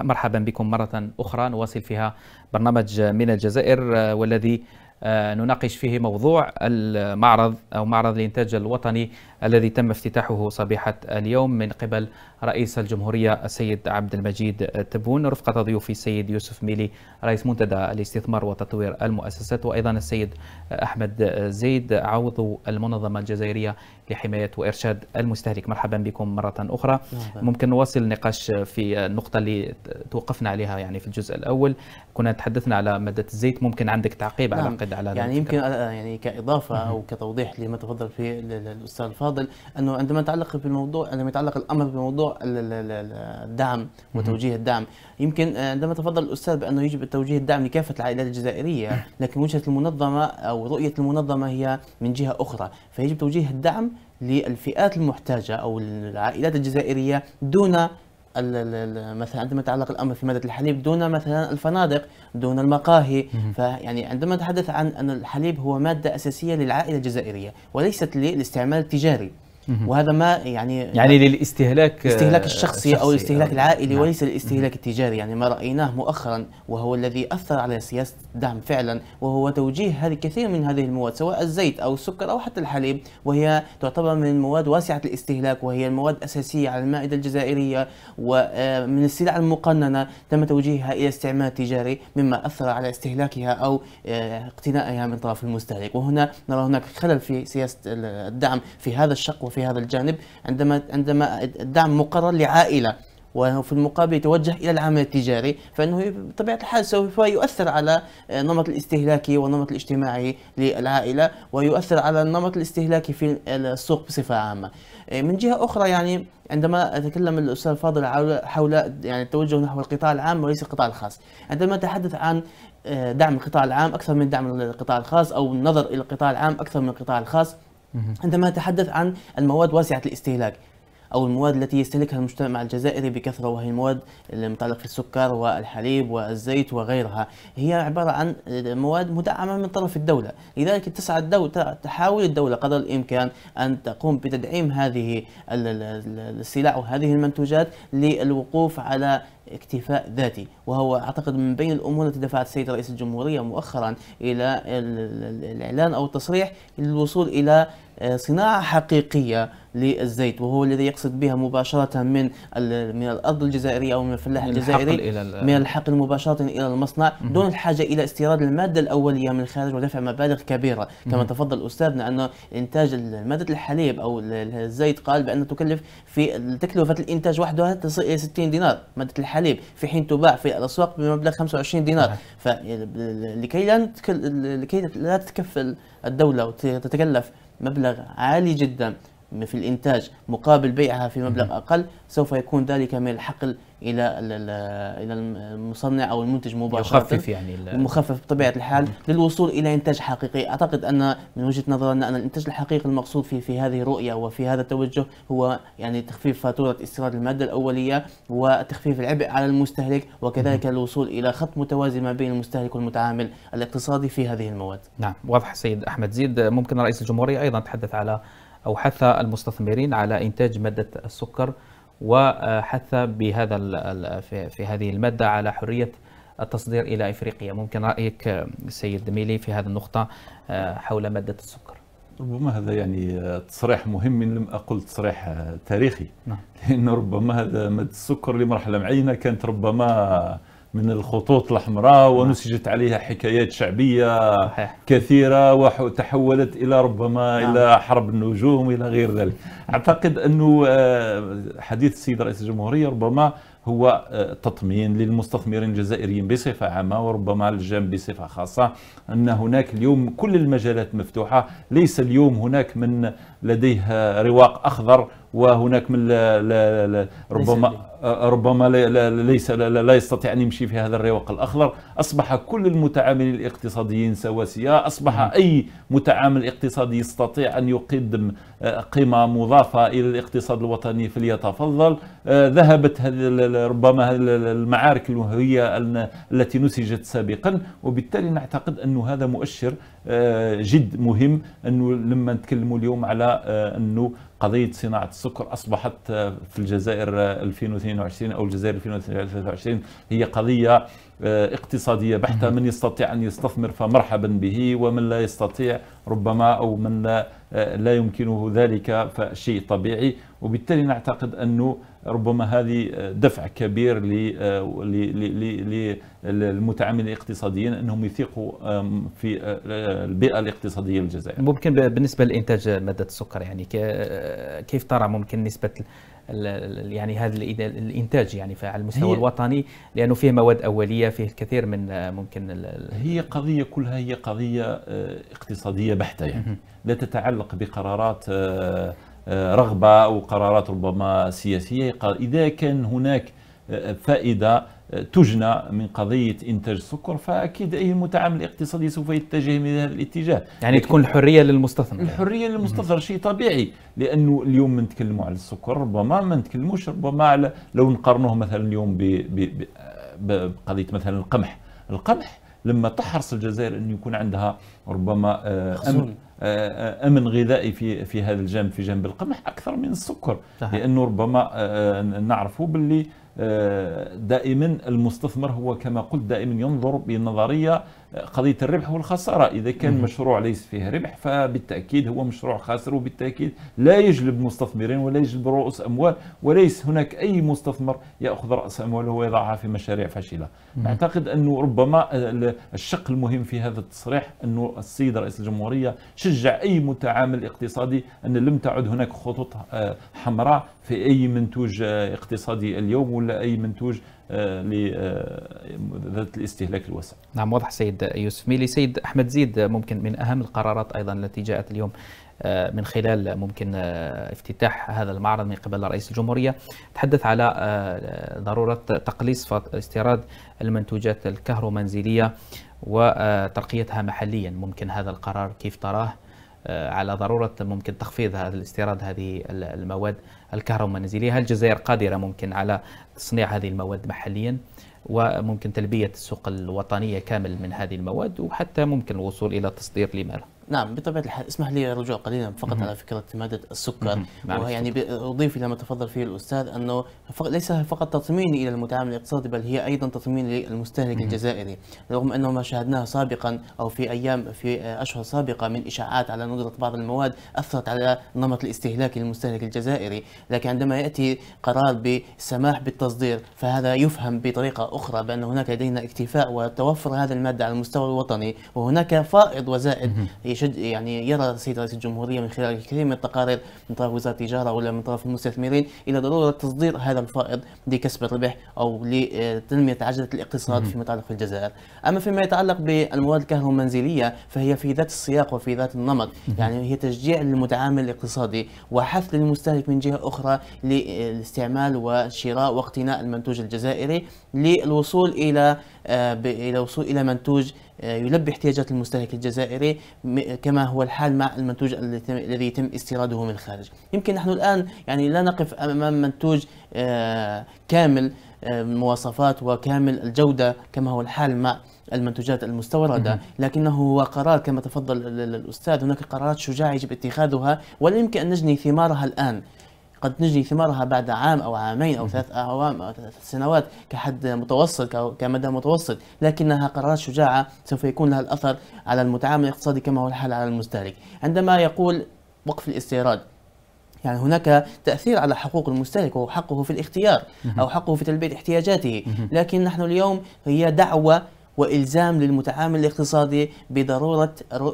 مرحبا بكم مرة أخرى نواصل فيها برنامج من الجزائر آه، والذي آه، نناقش فيه موضوع المعرض أو معرض الإنتاج الوطني الذي تم افتتاحه صبيحة اليوم من قبل رئيس الجمهورية السيد عبد المجيد تبون رفقة ضيوفي السيد يوسف ميلي رئيس منتدى الاستثمار وتطوير المؤسسات وأيضا السيد أحمد زيد عوض المنظمة الجزائرية لحماية وإرشاد المستهلك مرحبا بكم مرة أخرى مرحبا. ممكن نواصل النقاش في النقطة اللي توقفنا عليها يعني في الجزء الأول كنا تحدثنا على مادة الزيت ممكن عندك تعقيب نعم. على قد على يعني يمكن آه، يعني كإضافة مم. أو كتوضيح لما تفضل فيه الأستاذ الفاضل أنه عندما يتعلق بالموضوع عندما يتعلق الأمر بموضوع الدعم وتوجيه الدعم يمكن آه، عندما تفضل الأستاذ بأنه يجب توجيه الدعم لكافة العائلات الجزائرية لكن وجهة المنظمة أو رؤية المنظمة هي من جهة أخرى فيجب توجيه الدعم للفئات المحتاجة أو العائلات الجزائرية دون مثلا عندما يتعلق الامر في ماده الحليب دون مثلا الفنادق دون المقاهي فيعني عندما نتحدث عن ان الحليب هو ماده اساسيه للعائله الجزائريه وليست للاستعمال التجاري وهذا ما يعني يعني للاستهلاك الاستهلاك الشخصي, آه، الشخصي او الاستهلاك أو آه، العائلي نعم. وليس الاستهلاك التجاري يعني ما رايناه مؤخرا وهو الذي اثر على سياسه الدعم فعلا وهو توجيه هذه كثير من هذه المواد سواء الزيت او السكر او حتى الحليب وهي تعتبر من المواد واسعه الاستهلاك وهي المواد اساسيه على المائده الجزائريه ومن آه، السلع المقننه تم توجيهها الى استعمال تجاري مما اثر على استهلاكها او اقتنائها من طرف المستهلك وهنا نرى هناك خلل في سياسه الدعم في هذا الشق في هذا الجانب عندما عندما الدعم مقرر لعائله وفي المقابل يتوجه الى العمل التجاري فانه بطبيعه الحال سوف يؤثر على النمط الاستهلاكي والنمط الاجتماعي للعائله ويؤثر على النمط الاستهلاكي في السوق بصفه عامه. من جهه اخرى يعني عندما اتكلم الاستاذ فاضل حول يعني التوجه نحو القطاع العام وليس القطاع الخاص، عندما تحدث عن دعم القطاع العام اكثر من دعم القطاع الخاص او النظر الى القطاع العام اكثر من القطاع الخاص عندما نتحدث عن المواد واسعة الاستهلاك أو المواد التي يستهلكها المجتمع الجزائري بكثرة وهي المواد المتعلقة السكر والحليب والزيت وغيرها هي عبارة عن مواد مدعمة من طرف الدولة لذلك تسعى الدولة تحاول الدولة قدر الإمكان أن تقوم بتدعيم هذه السلع وهذه المنتوجات للوقوف على اكتفاء ذاتي وهو اعتقد من بين الامور التي دفعت السيد رئيس الجمهوريه مؤخرا الى الاعلان او التصريح للوصول الى آه، صناعة حقيقية للزيت وهو الذي يقصد بها مباشرة من من الأرض الجزائرية أو من الفلاح الجزائري من الحقل مباشرة إلى المصنع دون الحاجة إلى استيراد المادة الأولية من الخارج ودفع مبالغ كبيرة كما تفضل أستاذنا أن إنتاج مادة الحليب أو الزيت قال بأن تكلف في تكلفة الإنتاج وحدها تصل إلى 60 دينار مادة الحليب في حين تباع في الأسواق بمبلغ 25 دينار فلكي لا لكي لا تتكفل الدولة وتتكلف مبلغ عالي جدا في الإنتاج مقابل بيعها في مبلغ أقل سوف يكون ذلك من الحقل إلى إلى المصنع أو المنتج مباشرة يخفف يعني مخفف بطبيعة الحال للوصول إلى إنتاج حقيقي أعتقد أن من وجهة نظرنا أن الإنتاج الحقيقي المقصود في في هذه الرؤية وفي هذا التوجه هو يعني تخفيف فاتورة استيراد المادة الأولية وتخفيف العبء على المستهلك وكذلك الوصول إلى خط متوازي ما بين المستهلك والمتعامل الاقتصادي في هذه المواد نعم واضح سيد أحمد زيد ممكن رئيس الجمهورية أيضا تحدث على أو حث المستثمرين على إنتاج مادة السكر وحث بهذا في هذه المادة على حرية التصدير إلى إفريقيا ممكن رأيك سيد ميلي في هذه النقطة آه، حول مادة السكر ربما هذا يعني تصريح مهم إن لم أقل تصريح تاريخي نعم. لأن ربما هذا مادة السكر لمرحلة معينة كانت ربما من الخطوط الحمراء نعم. ونسجت عليها حكايات شعبية صحيح. كثيرة وتحولت إلى ربما نعم. إلى حرب النجوم إلى غير ذلك أعتقد أنه آه، حديث السيد رئيس الجمهورية ربما هو آه، تطمين للمستثمرين الجزائريين بصفة عامة وربما للجام بصفة خاصة أن هناك اليوم كل المجالات مفتوحة ليس اليوم هناك من لديه رواق أخضر وهناك من ربما آه، ربما لا ليس لا يستطيع أن يمشي في هذا الرواق الأخضر أصبح كل المتعاملين الاقتصاديين سواسية أصبح أي متعامل اقتصادي يستطيع أن يقدم آه، قيمة مضافة إلى الاقتصاد الوطني فليتفضل آه، ذهبت ربما المعارك الوهية التي نسجت سابقا وبالتالي نعتقد أن هذا مؤشر آه، جد مهم انه لما نتكلموا اليوم على آه، انه قضيه صناعه السكر اصبحت آه، في الجزائر 2022 او الجزائر 2023 هي قضيه آه، اقتصادية بحتة من يستطيع أن يستثمر فمرحبا به ومن لا يستطيع ربما أو من لا, آه، لا يمكنه ذلك فشيء طبيعي وبالتالي نعتقد أنه ربما هذه آه، دفع كبير للمتعاملين الاقتصاديين أنهم يثقوا في البيئة الاقتصادية الجزائرية ممكن بالنسبة لانتاج مادة السكر يعني كيف ترى ممكن نسبة يعني هذا الانتاج يعني على المستوى الوطني لانه فيه مواد اوليه فيه الكثير من آه، ممكن هي قضيه كلها هي قضيه آه، اقتصاديه بحته يعني لا تتعلق بقرارات آه، رغبه او قرارات ربما سياسيه اذا كان هناك فائده تجنى من قضيه انتاج السكر فاكيد اي متعامل اقتصادي سوف يتجه من هذا الاتجاه يعني تكون الحريه للمستثمر الحريه للمستثمر شيء طبيعي لانه اليوم نتكلموا على السكر ربما ما نتكلموش ربما على لو نقارنوه مثلا اليوم بقضيه مثلا القمح القمح لما تحرص الجزائر ان يكون عندها ربما آه، امن آه، آه، امن غذائي في في هذا الجانب في جانب القمح اكثر من السكر صحيح. لانه ربما نعرفوا باللي آه، دائما المستثمر هو كما قلت دائما ينظر بنظريه قضيه الربح والخساره اذا كان مشروع ليس فيه ربح فبالتاكيد هو مشروع خاسر وبالتاكيد لا يجلب مستثمرين ولا يجلب رؤوس اموال وليس هناك اي مستثمر ياخذ راس امواله ويضعها في مشاريع فاشله اعتقد انه ربما الشق المهم في هذا التصريح انه السيد رئيس الجمهوريه شجع اي متعامل اقتصادي ان لم تعد هناك خطوط آه، حمراء في اي منتوج آه، اقتصادي اليوم ولا اي منتوج آه، لذات آه، الاستهلاك الواسع. نعم واضح سيد يوسف ميلي سيد أحمد زيد ممكن من أهم القرارات أيضا التي جاءت اليوم آه، من خلال ممكن افتتاح هذا المعرض من قبل رئيس الجمهورية تحدث على ضرورة تقليص استيراد المنتوجات الكهرومنزلية وترقيتها محليا ممكن هذا القرار كيف تراه آه، على ضروره ممكن تخفيض هذا الاستيراد هذه المواد الكهرومنزليه، هل الجزائر قادره ممكن على تصنيع هذه المواد محليا؟ وممكن تلبيه السوق الوطنيه كامل من هذه المواد وحتى ممكن الوصول الى تصدير لماذا نعم بطبيعه الحال اسمح لي رجوع قليلا فقط مم. على فكره ماده السكر ويعني يعني اضيف الى ما تفضل فيه الاستاذ انه ليس فقط تطمين الى المتعامل الاقتصادي بل هي ايضا تطمين للمستهلك الجزائري رغم انه ما شاهدناه سابقا او في ايام في اشهر سابقه من اشاعات على ندره بعض المواد اثرت على نمط الاستهلاك للمستهلك الجزائري لكن عندما ياتي قرار بالسماح بالتصدير فهذا يفهم بطريقه اخرى بان هناك لدينا اكتفاء وتوفر هذه الماده على المستوى الوطني وهناك فائض وزائد مم. يشد يعني يرى السيد رئيس الجمهوريه من خلال الكثير من التقارير من طرف وزاره التجاره ولا من طرف المستثمرين الى ضروره تصدير هذا الفائض لكسب الربح او لتنميه عجله الاقتصاد فيما يتعلق في الجزائر. اما فيما يتعلق بالمواد الكهرومنزليه فهي في ذات السياق وفي ذات النمط، يعني هي تشجيع للمتعامل الاقتصادي وحث للمستهلك من جهه اخرى للاستعمال وشراء واقتناء المنتوج الجزائري للوصول الى آه، الى الوصول الى منتوج آه، يلبي احتياجات المستهلك الجزائري كما هو الحال مع المنتوج الذي يتم استيراده من الخارج يمكن نحن الآن يعني لا نقف أمام منتوج آه، كامل المواصفات آه، وكامل الجودة كما هو الحال مع المنتوجات المستوردة لكنه هو قرار كما تفضل الأستاذ هناك قرارات شجاعة يجب اتخاذها ولا يمكن أن نجني ثمارها الآن قد نجني ثمارها بعد عام أو عامين أو ثلاث أعوام أو ثلاث سنوات كحد متوسط كمدى متوسط لكنها قرارات شجاعة سوف يكون لها الأثر على المتعامل الاقتصادي كما هو الحال على المستهلك عندما يقول وقف الاستيراد يعني هناك تأثير على حقوق المستهلك وهو حقه في الاختيار أو حقه في تلبية احتياجاته لكن نحن اليوم هي دعوة وإلزام للمتعامل الاقتصادي بضرورة آه،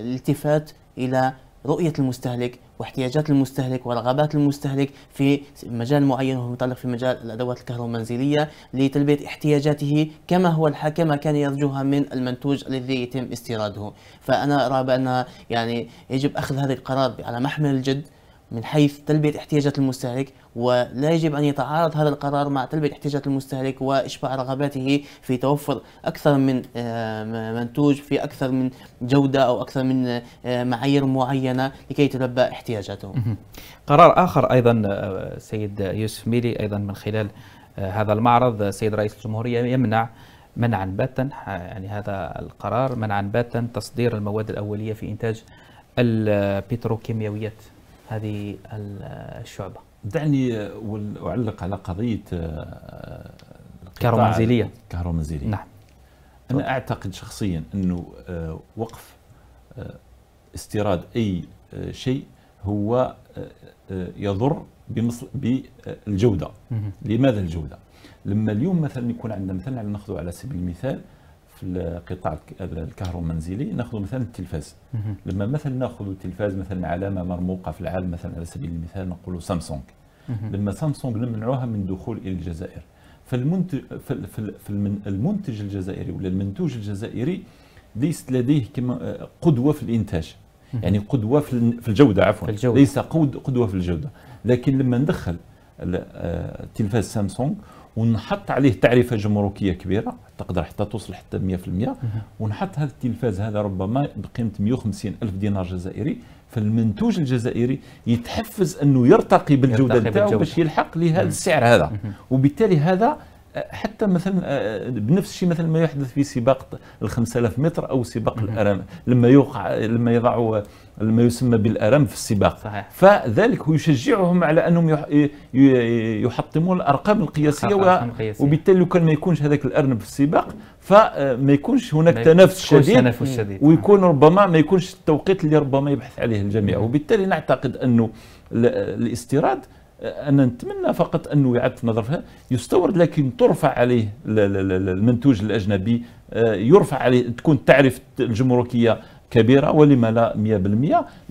الالتفات إلى رؤية المستهلك واحتياجات المستهلك ورغبات المستهلك في مجال معين وهو متعلق في مجال الأدوات الكهرومنزلية لتلبية احتياجاته كما هو الحال كما كان يرجوها من المنتوج الذي يتم استيراده فأنا أرى بأن يعني يجب أخذ هذا القرار على محمل الجد من حيث تلبية احتياجات المستهلك ولا يجب أن يتعارض هذا القرار مع تلبية احتياجات المستهلك وإشباع رغباته في توفر أكثر من آه، منتوج في أكثر من جودة أو أكثر من آه، معايير معينة لكي تلبى احتياجاته قرار آخر أيضا آه، سيد يوسف ميلي أيضا من خلال هذا المعرض سيد رئيس الجمهورية يمنع منعا باتا يعني هذا القرار منعا باتا تصدير المواد الأولية في إنتاج البتروكيماويات هذه الشعبه. دعني اعلق على قضيه آه، الكهرباء المنزليه نعم انا اعتقد شخصيا انه آه، وقف آه، استيراد اي شيء هو يضر بالجوده لماذا الجوده؟ لما اليوم مثلا يكون عندنا مثلا ناخذ على سبيل المثال في القطاع الكهرومنزلي ناخذ مثلا التلفاز لما مثلا ناخذ التلفاز مثلا علامه مرموقه في العالم مثلا على سبيل المثال نقول سامسونج لما سامسونج نمنعوها من دخول الى الجزائر فالمنتج فالمنتج الجزائري ولا المنتوج الجزائري ليس لديه كما آه، قدوه في الانتاج يعني قدوه في الجوده عفوا ليس قدوه في الجوده لكن لما ندخل آه، تلفاز سامسونج ونحط عليه تعريفه جمركيه كبيره تقدر حتى توصل حتى 100% ونحط هذا التلفاز هذا ربما بقيمه 150 الف دينار جزائري فالمنتوج الجزائري يتحفز انه يرتقي بالجوده نتاعو باش يلحق لهذا السعر هذا وبالتالي هذا حتى مثلا آه، بنفس الشيء مثلا ما يحدث في سباق ال 5000 متر او سباق نعم. الارام لما يوقع لما يضعوا لما يسمى بالارام في السباق صحيح. فذلك يشجعهم على انهم يحطمون الارقام القياسيه و... وبالتالي لو كان ما يكونش هذاك الارنب في السباق فما يكونش هناك تنافس شديد, تنافس شديد ويكون ربما ما يكونش التوقيت اللي ربما يبحث عليه الجميع وبالتالي نعتقد انه الاستيراد انا نتمنى فقط انه اعاده النظر فيها يستورد لكن ترفع عليه المنتوج الاجنبي آه، يرفع عليه تكون تعرف الجمركيه كبيرة ولما لا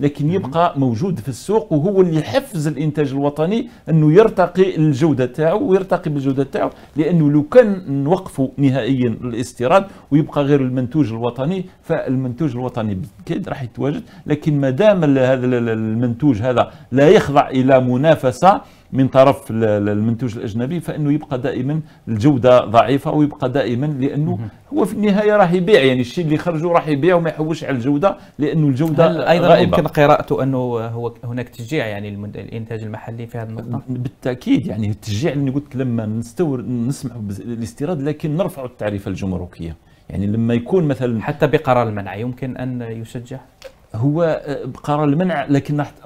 100% لكن يبقى موجود في السوق وهو اللي يحفز الإنتاج الوطني أنه يرتقي الجودة تاعو ويرتقي بالجودة تاعو لأنه لو كان نوقفوا نهائيا الاستيراد ويبقى غير المنتوج الوطني فالمنتوج الوطني بالتأكيد راح يتواجد لكن ما دام هذا المنتوج هذا لا يخضع إلى منافسة من طرف المنتوج الاجنبي فانه يبقى دائما الجوده ضعيفه ويبقى دائما لانه هو في النهايه راح يبيع يعني الشيء اللي خرجوا راح يبيع وما يحوش على الجوده لانه الجوده هل ايضا غائبة. ممكن قراءته انه هو هناك تشجيع يعني الانتاج المحلي في هذه النقطه بالتاكيد يعني التشجيع اللي قلت لما نستورد نسمحوا بالاستيراد لكن نرفعوا التعريفه الجمركيه يعني لما يكون مثلا حتى بقرار المنع يمكن ان يشجع هو آه، بقرار المنع لكن راح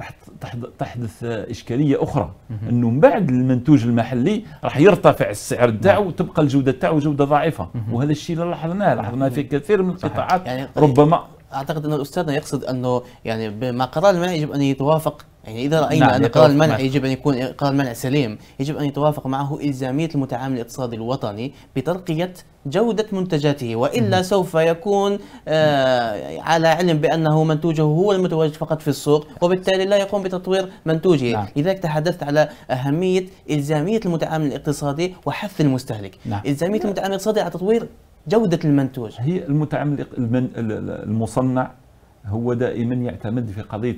تحدث اشكاليه اخرى انه من بعد المنتوج المحلي راح يرتفع السعر تاعه وتبقى الجوده تاعه جوده ضعيفه وهذا الشيء اللي لاحظناه لاحظناه في كثير من القطاعات يعني ربما اعتقد ان الاستاذ يقصد انه يعني بما قرار المنع يجب ان يتوافق يعني اذا راينا نعم ان قرار المنع يجب ان يكون قرار منع سليم يجب ان يتوافق معه الزاميه المتعامل الاقتصادي الوطني بترقيه جودة منتجاته وإلا مم. سوف يكون آه على علم بأنه منتوجه هو المتواجد فقط في السوق وبالتالي لا يقوم بتطوير منتوجه نعم. لذلك تحدثت على أهمية إلزامية المتعامل الاقتصادي وحث المستهلك نعم. إلزامية نعم. المتعامل الاقتصادي على تطوير جودة المنتوج هي المتعملق المن المصنع هو دائما يعتمد في قضيه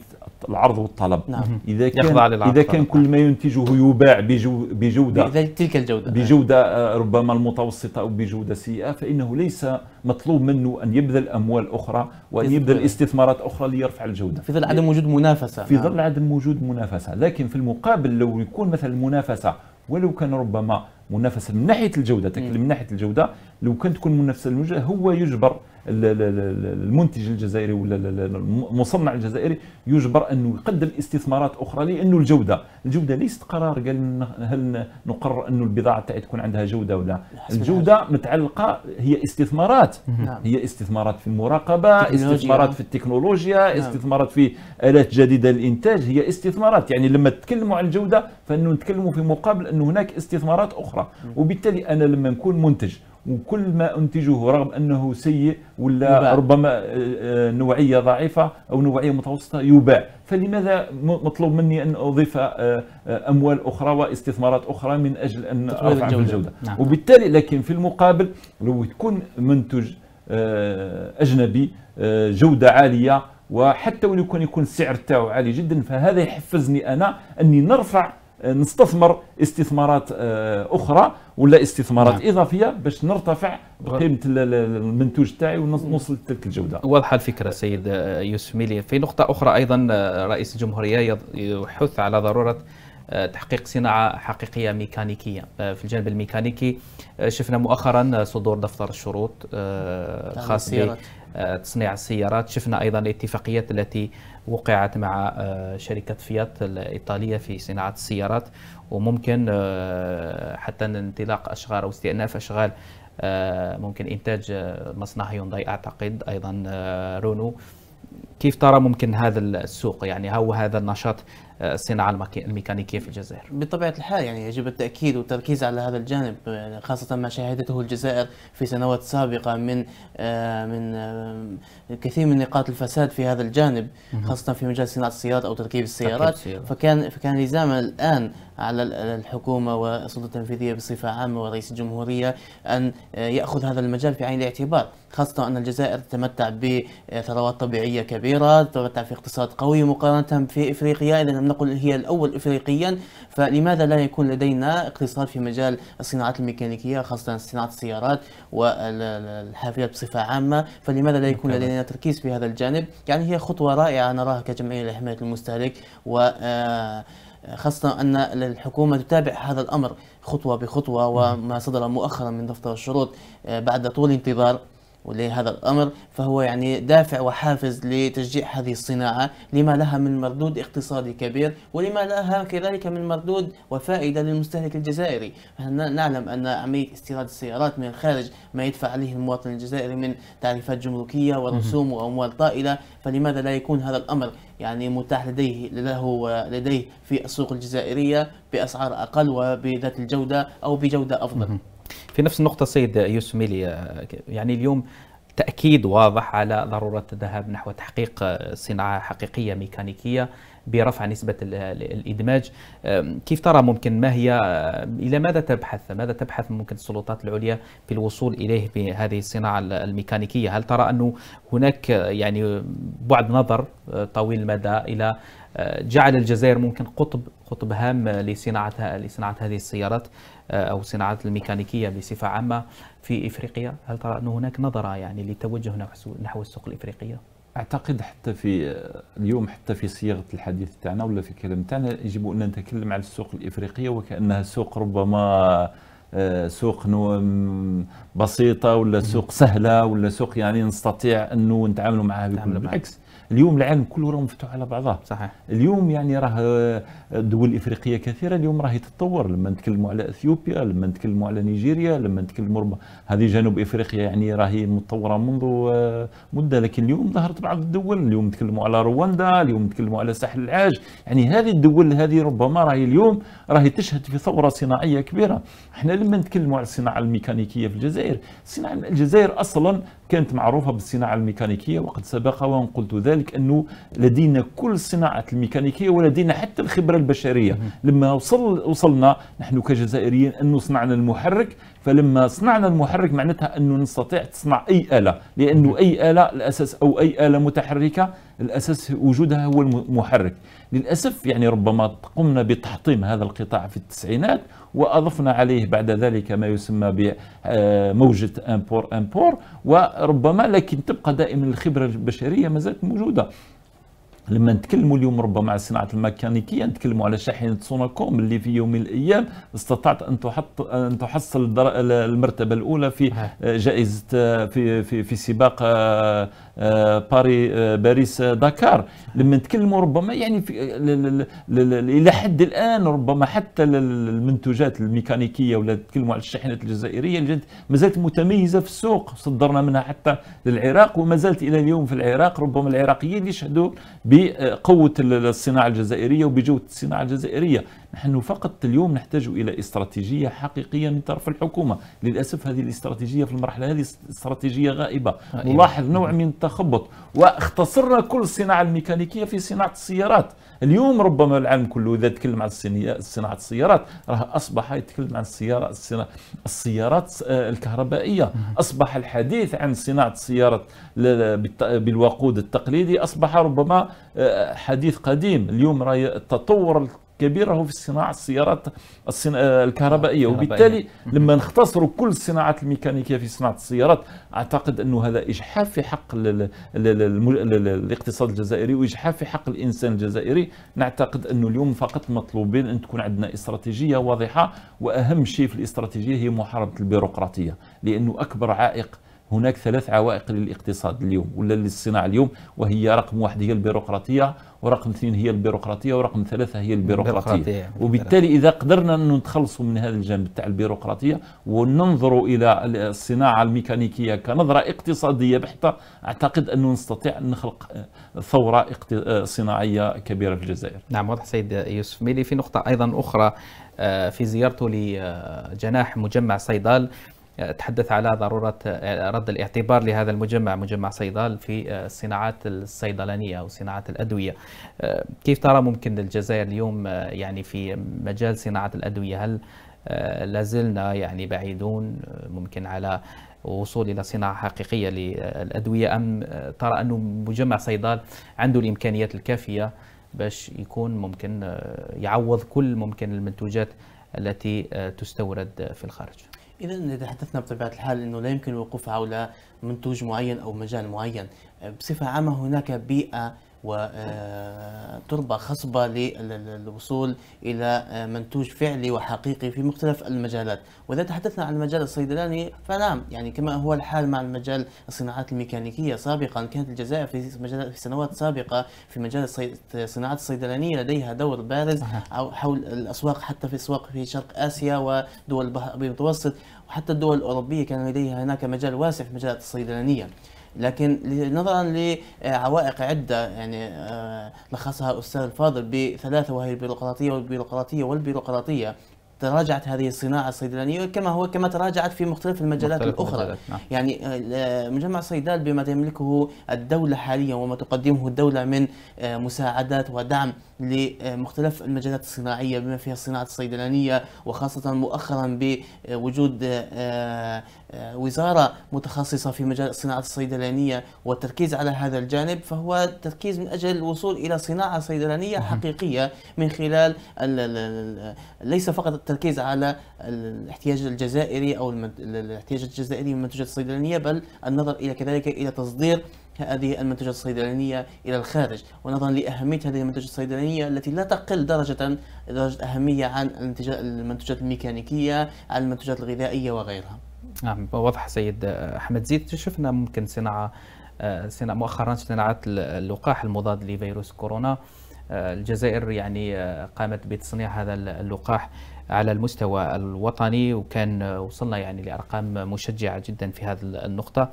العرض والطلب نعم. اذا كان اذا كان كل ما ينتجه يباع بجو بجوده تلك الجوده بجوده آه، ربما المتوسطه او بجوده سيئه فانه ليس مطلوب منه ان يبذل اموال اخرى وان يبذل استثمارات اخرى ليرفع الجوده في ظل عدم وجود منافسه في نعم. ظل عدم وجود منافسه لكن في المقابل لو يكون مثلا المنافسه ولو كان ربما منافسه من ناحيه الجوده تكلم من ناحيه الجوده لو كان تكون منافسه الموجوده هو يجبر المنتج الجزائري ولا المصنع الجزائري يجبر انه يقدم استثمارات اخرى لانه الجوده الجوده ليست قرار قال هل نقرر انه البضاعه تاعي تكون عندها جوده ولا الجوده متعلقه هي استثمارات نعم. هي استثمارات في المراقبه استثمارات في التكنولوجيا نعم. استثمارات في الات جديده للانتاج هي استثمارات يعني لما تكلموا عن الجوده فانه نتكلموا في مقابل انه هناك استثمارات اخرى نعم. وبالتالي انا لما نكون منتج وكل ما انتجه رغم انه سيء ولا يباع. ربما آه، آه، نوعيه ضعيفه او نوعيه متوسطه يباع فلماذا مطلوب مني ان اضيف آه، اموال اخرى واستثمارات اخرى من اجل ان ارفع الجودة. الجوده نعم. وبالتالي لكن في المقابل لو تكون منتج اجنبي جوده عاليه وحتى ولو كان يكون السعر تاعو عالي جدا فهذا يحفزني انا اني نرفع نستثمر استثمارات آه، اخرى ولا استثمارات نعم. اضافيه باش نرتفع بقيمه المنتوج تاعي ونوصل لتلك الجوده. واضحه الفكره سيد يوسف ميلي، في نقطه اخرى ايضا آه، رئيس الجمهوريه يحث على ضروره آه، تحقيق صناعه حقيقيه ميكانيكيه في الجانب الميكانيكي شفنا مؤخرا صدور دفتر الشروط الخاص بتصنيع السيارات شفنا ايضا الاتفاقيات التي وقعت مع آه، شركة فيات الإيطالية في صناعة السيارات وممكن آه، حتى انطلاق أشغال أو استئناف أشغال آه، ممكن إنتاج مصنع هيونداي أعتقد أيضا رونو كيف ترى ممكن هذا السوق يعني هو هذا النشاط الصناعه الميكانيكيه في الجزائر. بطبيعه الحال يعني يجب التاكيد والتركيز على هذا الجانب آه، خاصه ما شهدته الجزائر في سنوات سابقه من آه، من آه، كثير من نقاط الفساد في هذا الجانب خاصه في مجال صناعه السيارات او تركيب السيارات فكان فكان لزاما الان على الحكومه والسلطه التنفيذيه بصفه عامه ورئيس الجمهوريه ان ياخذ هذا المجال في عين الاعتبار. خاصة أن الجزائر تتمتع بثروات طبيعية كبيرة تتمتع في اقتصاد قوي مقارنة في إفريقيا إذا لم نقل هي الأول إفريقيا فلماذا لا يكون لدينا اقتصاد في مجال الصناعات الميكانيكية خاصة صناعة السيارات والحافلات بصفة عامة فلماذا لا يكون لدينا تركيز في هذا الجانب يعني هي خطوة رائعة نراها كجمعية لحماية المستهلك و آه، خاصة أن الحكومة تتابع هذا الأمر خطوة بخطوة وما صدر مؤخرا من دفتر الشروط آه، بعد طول انتظار ولهذا الأمر فهو يعني دافع وحافز لتشجيع هذه الصناعة لما لها من مردود اقتصادي كبير ولما لها كذلك من مردود وفائدة للمستهلك الجزائري نعلم أن عملية استيراد السيارات من الخارج ما يدفع عليه المواطن الجزائري من تعريفات جمركية ورسوم وأموال طائلة فلماذا لا يكون هذا الأمر يعني متاح لديه له لديه في السوق الجزائرية بأسعار أقل وبذات الجودة أو بجودة أفضل في نفس النقطة سيد يوسف ميلي آه، يعني اليوم تأكيد واضح على ضرورة الذهاب نحو تحقيق آه، صناعة حقيقية ميكانيكية برفع نسبة الإدماج كيف ترى ممكن ما هي آه، إلى ماذا تبحث ماذا تبحث ممكن السلطات العليا في الوصول إليه بهذه الصناعة الميكانيكية هل ترى أنه هناك يعني بعد نظر طويل المدى إلى جعل الجزائر ممكن قطب قطب هام لصناعة لصناعة هذه السيارات آه، أو صناعه الميكانيكية بصفة عامة في إفريقيا هل ترى أن هناك نظرة يعني للتوجه نحو السوق الإفريقية؟ اعتقد حتى في آه، اليوم حتى في صياغه الحديث تاعنا ولا في الكلام تاعنا يجب ان نتكلم على السوق الافريقيه وكانها سوق ربما آه، سوق بسيطه ولا سوق سهله ولا سوق يعني نستطيع انه نتعاملوا معها بالعكس اليوم العالم كله راه مفتوح على بعضه صحيح اليوم يعني راه آه، الدول الافريقيه كثيره اليوم راهي تتطور لما نتكلموا على اثيوبيا لما نتكلموا على نيجيريا لما نتكلموا هذه جنوب افريقيا يعني راهي متطوره منذ آه، مده لكن اليوم ظهرت بعض الدول اليوم نتكلموا على رواندا اليوم نتكلموا على ساحل العاج يعني هذه الدول هذه ربما راهي اليوم راهي تشهد في ثوره صناعيه كبيره احنا لما نتكلموا على الصناعه الميكانيكيه في الجزائر الصناعه الجزائر اصلا كانت معروفة بالصناعة الميكانيكية وقد سبق وأن قلت ذلك أنه لدينا كل صناعة الميكانيكية ولدينا حتى الخبرة البشرية لما وصل وصلنا نحن كجزائريين أنه صنعنا المحرك فلما صنعنا المحرك معناتها انه نستطيع تصنع اي اله لانه اي اله الاساس او اي اله متحركه الاساس وجودها هو المحرك للاسف يعني ربما قمنا بتحطيم هذا القطاع في التسعينات واضفنا عليه بعد ذلك ما يسمى بموجه آه، امبور امبور وربما لكن تبقى دائما الخبره البشريه ما زالت موجوده لما نتكلموا اليوم ربما على الصناعه الميكانيكيه نتكلموا على شاحنه سوناكوم اللي في يوم من الايام استطاعت ان تحط ان تحصل المرتبه الاولى في جائزه في في, في سباق آه، باري باريس داكار لما نتكلموا ربما يعني في آه، الى حد الان ربما حتى المنتوجات الميكانيكيه ولا نتكلموا على الشاحنات الجزائريه اللي ما زالت متميزه في السوق صدرنا منها حتى للعراق وما زالت الى اليوم في العراق ربما العراقيين يشهدوا بقوه الصناعه الجزائريه وبجوده الصناعه الجزائريه نحن فقط اليوم نحتاج إلى استراتيجية حقيقية من طرف الحكومة للأسف هذه الاستراتيجية في المرحلة هذه استراتيجية غائبة نلاحظ نوع من التخبط واختصرنا كل الصناعة الميكانيكية في صناعة السيارات اليوم ربما العالم كله إذا تكلم عن صناعة السيارات راه أصبح يتكلم عن السيارة السيارات آه، الكهربائية أصبح الحديث عن صناعة السيارات بالوقود التقليدي أصبح ربما آه، حديث قديم اليوم راه التطور كبيره هو في صناعه السيارات الصنا... آه، الكهربائيه وبالتالي لما نختصروا كل الصناعات الميكانيكيه في صناعه السيارات اعتقد انه هذا اجحاف في حق ال... ال... ال... الاقتصاد الجزائري واجحاف في حق الانسان الجزائري نعتقد انه اليوم فقط مطلوبين ان تكون عندنا استراتيجيه واضحه واهم شيء في الاستراتيجيه هي محاربه البيروقراطيه لانه اكبر عائق هناك ثلاث عوائق للاقتصاد اليوم ولا للصناعه اليوم وهي رقم واحد هي البيروقراطيه ورقم اثنين هي البيروقراطيه ورقم ثلاثه هي البيروقراطيه وبالتالي اذا قدرنا ان نتخلصوا من هذا الجانب تاع البيروقراطيه وننظروا الى الصناعه الميكانيكيه كنظره اقتصاديه بحته اعتقد انه نستطيع ان نخلق آه، ثوره آه، صناعيه كبيره في الجزائر نعم واضح سيد يوسف ميلي في نقطه ايضا اخرى آه، في زيارته لجناح مجمع صيدال تحدث على ضرورة رد الاعتبار لهذا المجمع مجمع صيدال في آه، الصناعات الصيدلانية أو صناعة الأدوية آه، كيف ترى ممكن الجزائر اليوم آه، يعني في مجال صناعة الأدوية هل لازلنا يعني بعيدون ممكن على وصول الى صناعه حقيقيه للادويه ام ترى انه مجمع صيدال عنده الامكانيات الكافيه باش يكون ممكن يعوض كل ممكن المنتوجات التي تستورد في الخارج اذا اذا تحدثنا بطبيعه الحال انه لا يمكن الوقوف حول منتوج معين او مجال معين بصفه عامه هناك بيئه وتربة خصبة للوصول إلى آه، منتوج فعلي وحقيقي في مختلف المجالات وإذا تحدثنا عن المجال الصيدلاني فنعم يعني كما هو الحال مع المجال الصناعات الميكانيكية سابقا كانت الجزائر في مجال في سنوات سابقة في مجال الصناعات الصيدلانية لديها دور بارز حول الأسواق حتى في الأسواق في شرق آسيا ودول البحر المتوسط وحتى الدول الأوروبية كان لديها هناك مجال واسع في مجالات الصيدلانية لكن نظرا لعوائق عده يعني آه، لخصها استاذ الفاضل بثلاثه وهي البيروقراطيه والبيروقراطيه والبيروقراطيه تراجعت هذه الصناعة الصيدلانية كما هو كما تراجعت في مختلف المجالات مختلف الأخرى المجالات. نعم. يعني آه، مجمع صيدال بما تملكه الدولة حاليا وما تقدمه الدولة من آه، مساعدات ودعم لمختلف المجالات الصناعيه بما فيها الصناعه الصيدلانيه وخاصه مؤخرا بوجود آه، آه، وزاره متخصصه في مجال الصناعه الصيدلانيه والتركيز على هذا الجانب فهو تركيز من اجل الوصول الى صناعه صيدلانيه حقيقيه من خلال ليس فقط التركيز على الاحتياج الجزائري او الاحتياج الجزائري من منتجات الصيدلانيه بل النظر الى كذلك الى تصدير هذه المنتجات الصيدلانية إلى الخارج ونظرا لأهمية هذه المنتجات الصيدلانية التي لا تقل درجة درجة أهمية عن المنتجات الميكانيكية عن المنتجات الغذائية وغيرها نعم واضح سيد أحمد زيد شفنا ممكن صناعة صناعة مؤخرا صناعة اللقاح المضاد لفيروس كورونا الجزائر يعني قامت بتصنيع هذا اللقاح على المستوى الوطني وكان وصلنا يعني لارقام مشجعه جدا في هذه النقطه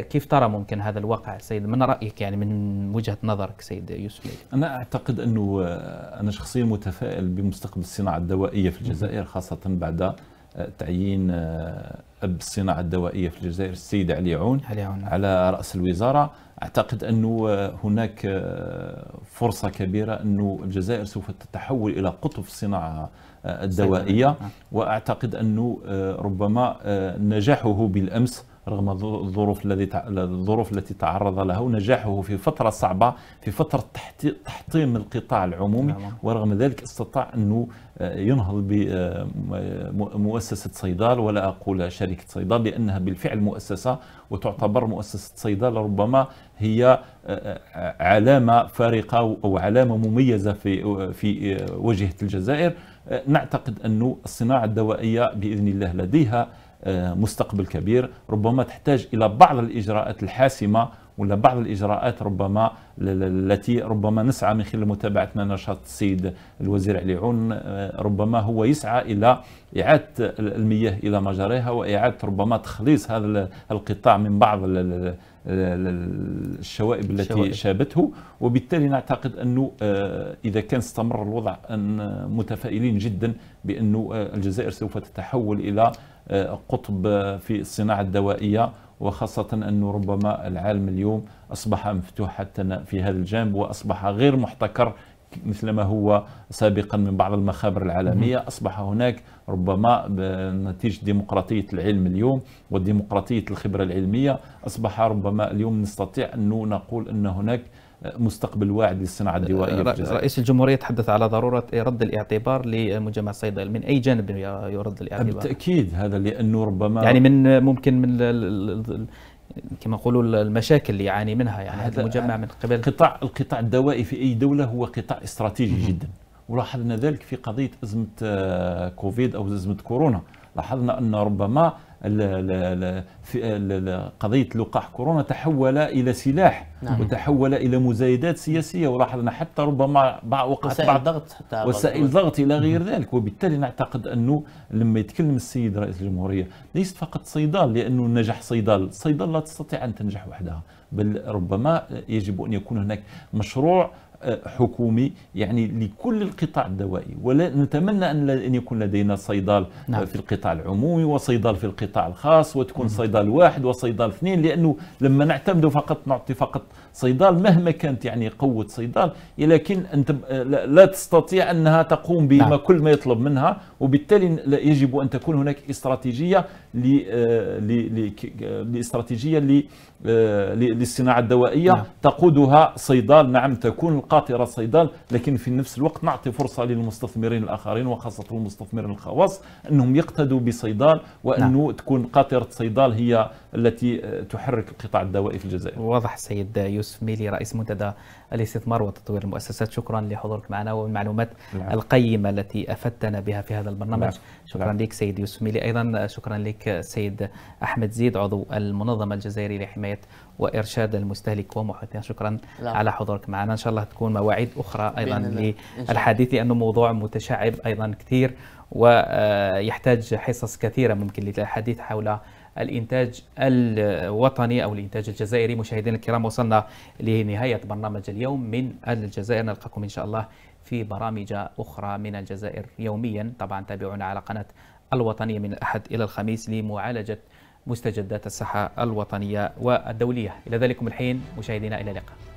كيف ترى ممكن هذا الواقع سيد من رايك يعني من وجهه نظرك سيد يوسف انا اعتقد انه آه، انا شخصيا متفائل بمستقبل الصناعه الدوائيه في الجزائر خاصه بعد آه، تعيين آه، اب الصناعه الدوائيه في الجزائر السيد علي عون على راس الوزاره اعتقد انه هناك فرصه كبيره انه الجزائر سوف تتحول الى قطب الصناعه الدوائيه واعتقد انه ربما نجاحه بالامس رغم الظروف الذي الظروف التي تعرض لها ونجاحه في فتره صعبه في فتره تحطيم القطاع العمومي نعم. ورغم ذلك استطاع انه آه، ينهض بمؤسسه آه، صيدال ولا اقول شركه صيدال لانها بالفعل مؤسسه وتعتبر مؤسسه صيدال ربما هي آه، علامه فارقه او علامه مميزه في في واجهه الجزائر نعتقد انه الصناعه الدوائيه باذن الله لديها مستقبل كبير ربما تحتاج إلى بعض الإجراءات الحاسمة ولا بعض الإجراءات ربما التي ربما نسعى من خلال متابعتنا نشاط السيد الوزير علي عون آه، ربما هو يسعى إلى إعادة المياه إلى مجاريها وإعادة ربما تخليص هذا القطاع من بعض الشوائب التي الشوائب. شابته وبالتالي نعتقد أنه آه، إذا كان استمر الوضع أن متفائلين جدا بأنه آه، الجزائر سوف تتحول إلى قطب في الصناعة الدوائية وخاصة أنه ربما العالم اليوم أصبح مفتوح حتى في هذا الجانب وأصبح غير محتكر مثلما هو سابقا من بعض المخابر العالمية أصبح هناك ربما نتيجة ديمقراطية العلم اليوم وديمقراطية الخبرة العلمية أصبح ربما اليوم نستطيع أن نقول أن هناك مستقبل واعد للصناعه الدوائيه رئيس الجمهوريه تحدث على ضروره رد الاعتبار لمجمع الصيدله من اي جانب يرد الاعتبار بالتاكيد هذا لانه ربما يعني من ممكن من كما نقولوا المشاكل اللي يعاني منها يعني هذا المجمع من قبل قطاع القطاع الدوائي في اي دوله هو قطاع استراتيجي جدا ولاحظنا ذلك في قضيه ازمه آه، كوفيد او ازمه كورونا لاحظنا ان ربما قضية لقاح كورونا تحول إلى سلاح نعم. وتحول إلى مزايدات سياسية ولاحظنا حتى ربما بعض وقت وسائل بعض ضغط حتى وسائل ضغط إلى غير ذلك وبالتالي نعتقد أنه لما يتكلم السيد رئيس الجمهورية ليس فقط صيدال لأنه نجح صيدال صيدال لا تستطيع أن تنجح وحدها بل ربما يجب أن يكون هناك مشروع حكومي يعني لكل القطاع الدوائي ولا نتمنى ان يكون لدينا صيدال آه، نعم. في القطاع العمومي وصيدال في القطاع الخاص وتكون صيدال واحد وصيدال اثنين لانه لما نعتمد فقط نعطي فقط صيدال مهما كانت يعني قوه صيدال لكن انت آه، لا تستطيع انها تقوم بما نعم. كل ما يطلب منها وبالتالي يجب ان تكون هناك استراتيجيه لاستراتيجيه آه، للصناعه الدوائيه نعم. تقودها صيدال نعم تكون قاطره صيدال لكن في نفس الوقت نعطي فرصة للمستثمرين الآخرين وخاصة المستثمرين الخواص أنهم يقتدوا بصيدال وأنه نعم. تكون قاطرة صيدال هي التي تحرك القطاع الدوائي في الجزائر واضح السيد يوسف ميلي رئيس منتدى الاستثمار وتطوير المؤسسات شكرا لحضورك معنا والمعلومات نعم. القيمة التي أفدتنا بها في هذا البرنامج نعم. شكرا نعم. لك سيد يوسف ميلي أيضا شكرا لك سيد أحمد زيد عضو المنظمة الجزائرية لحماية وارشاد المستهلك ومحيطه شكرا لا. على حضورك معنا ان شاء الله تكون مواعيد اخرى ايضا للحديث لانه موضوع متشعب ايضا كثير ويحتاج حصص كثيره ممكن للحديث حول الانتاج الوطني او الانتاج الجزائري مشاهدينا الكرام وصلنا لنهايه برنامج اليوم من الجزائر نلقاكم ان شاء الله في برامج اخرى من الجزائر يوميا طبعا تابعونا على قناه الوطنيه من الاحد الى الخميس لمعالجه مستجدات الساحة الوطنية والدولية إلى ذلكم الحين مشاهدينا إلى اللقاء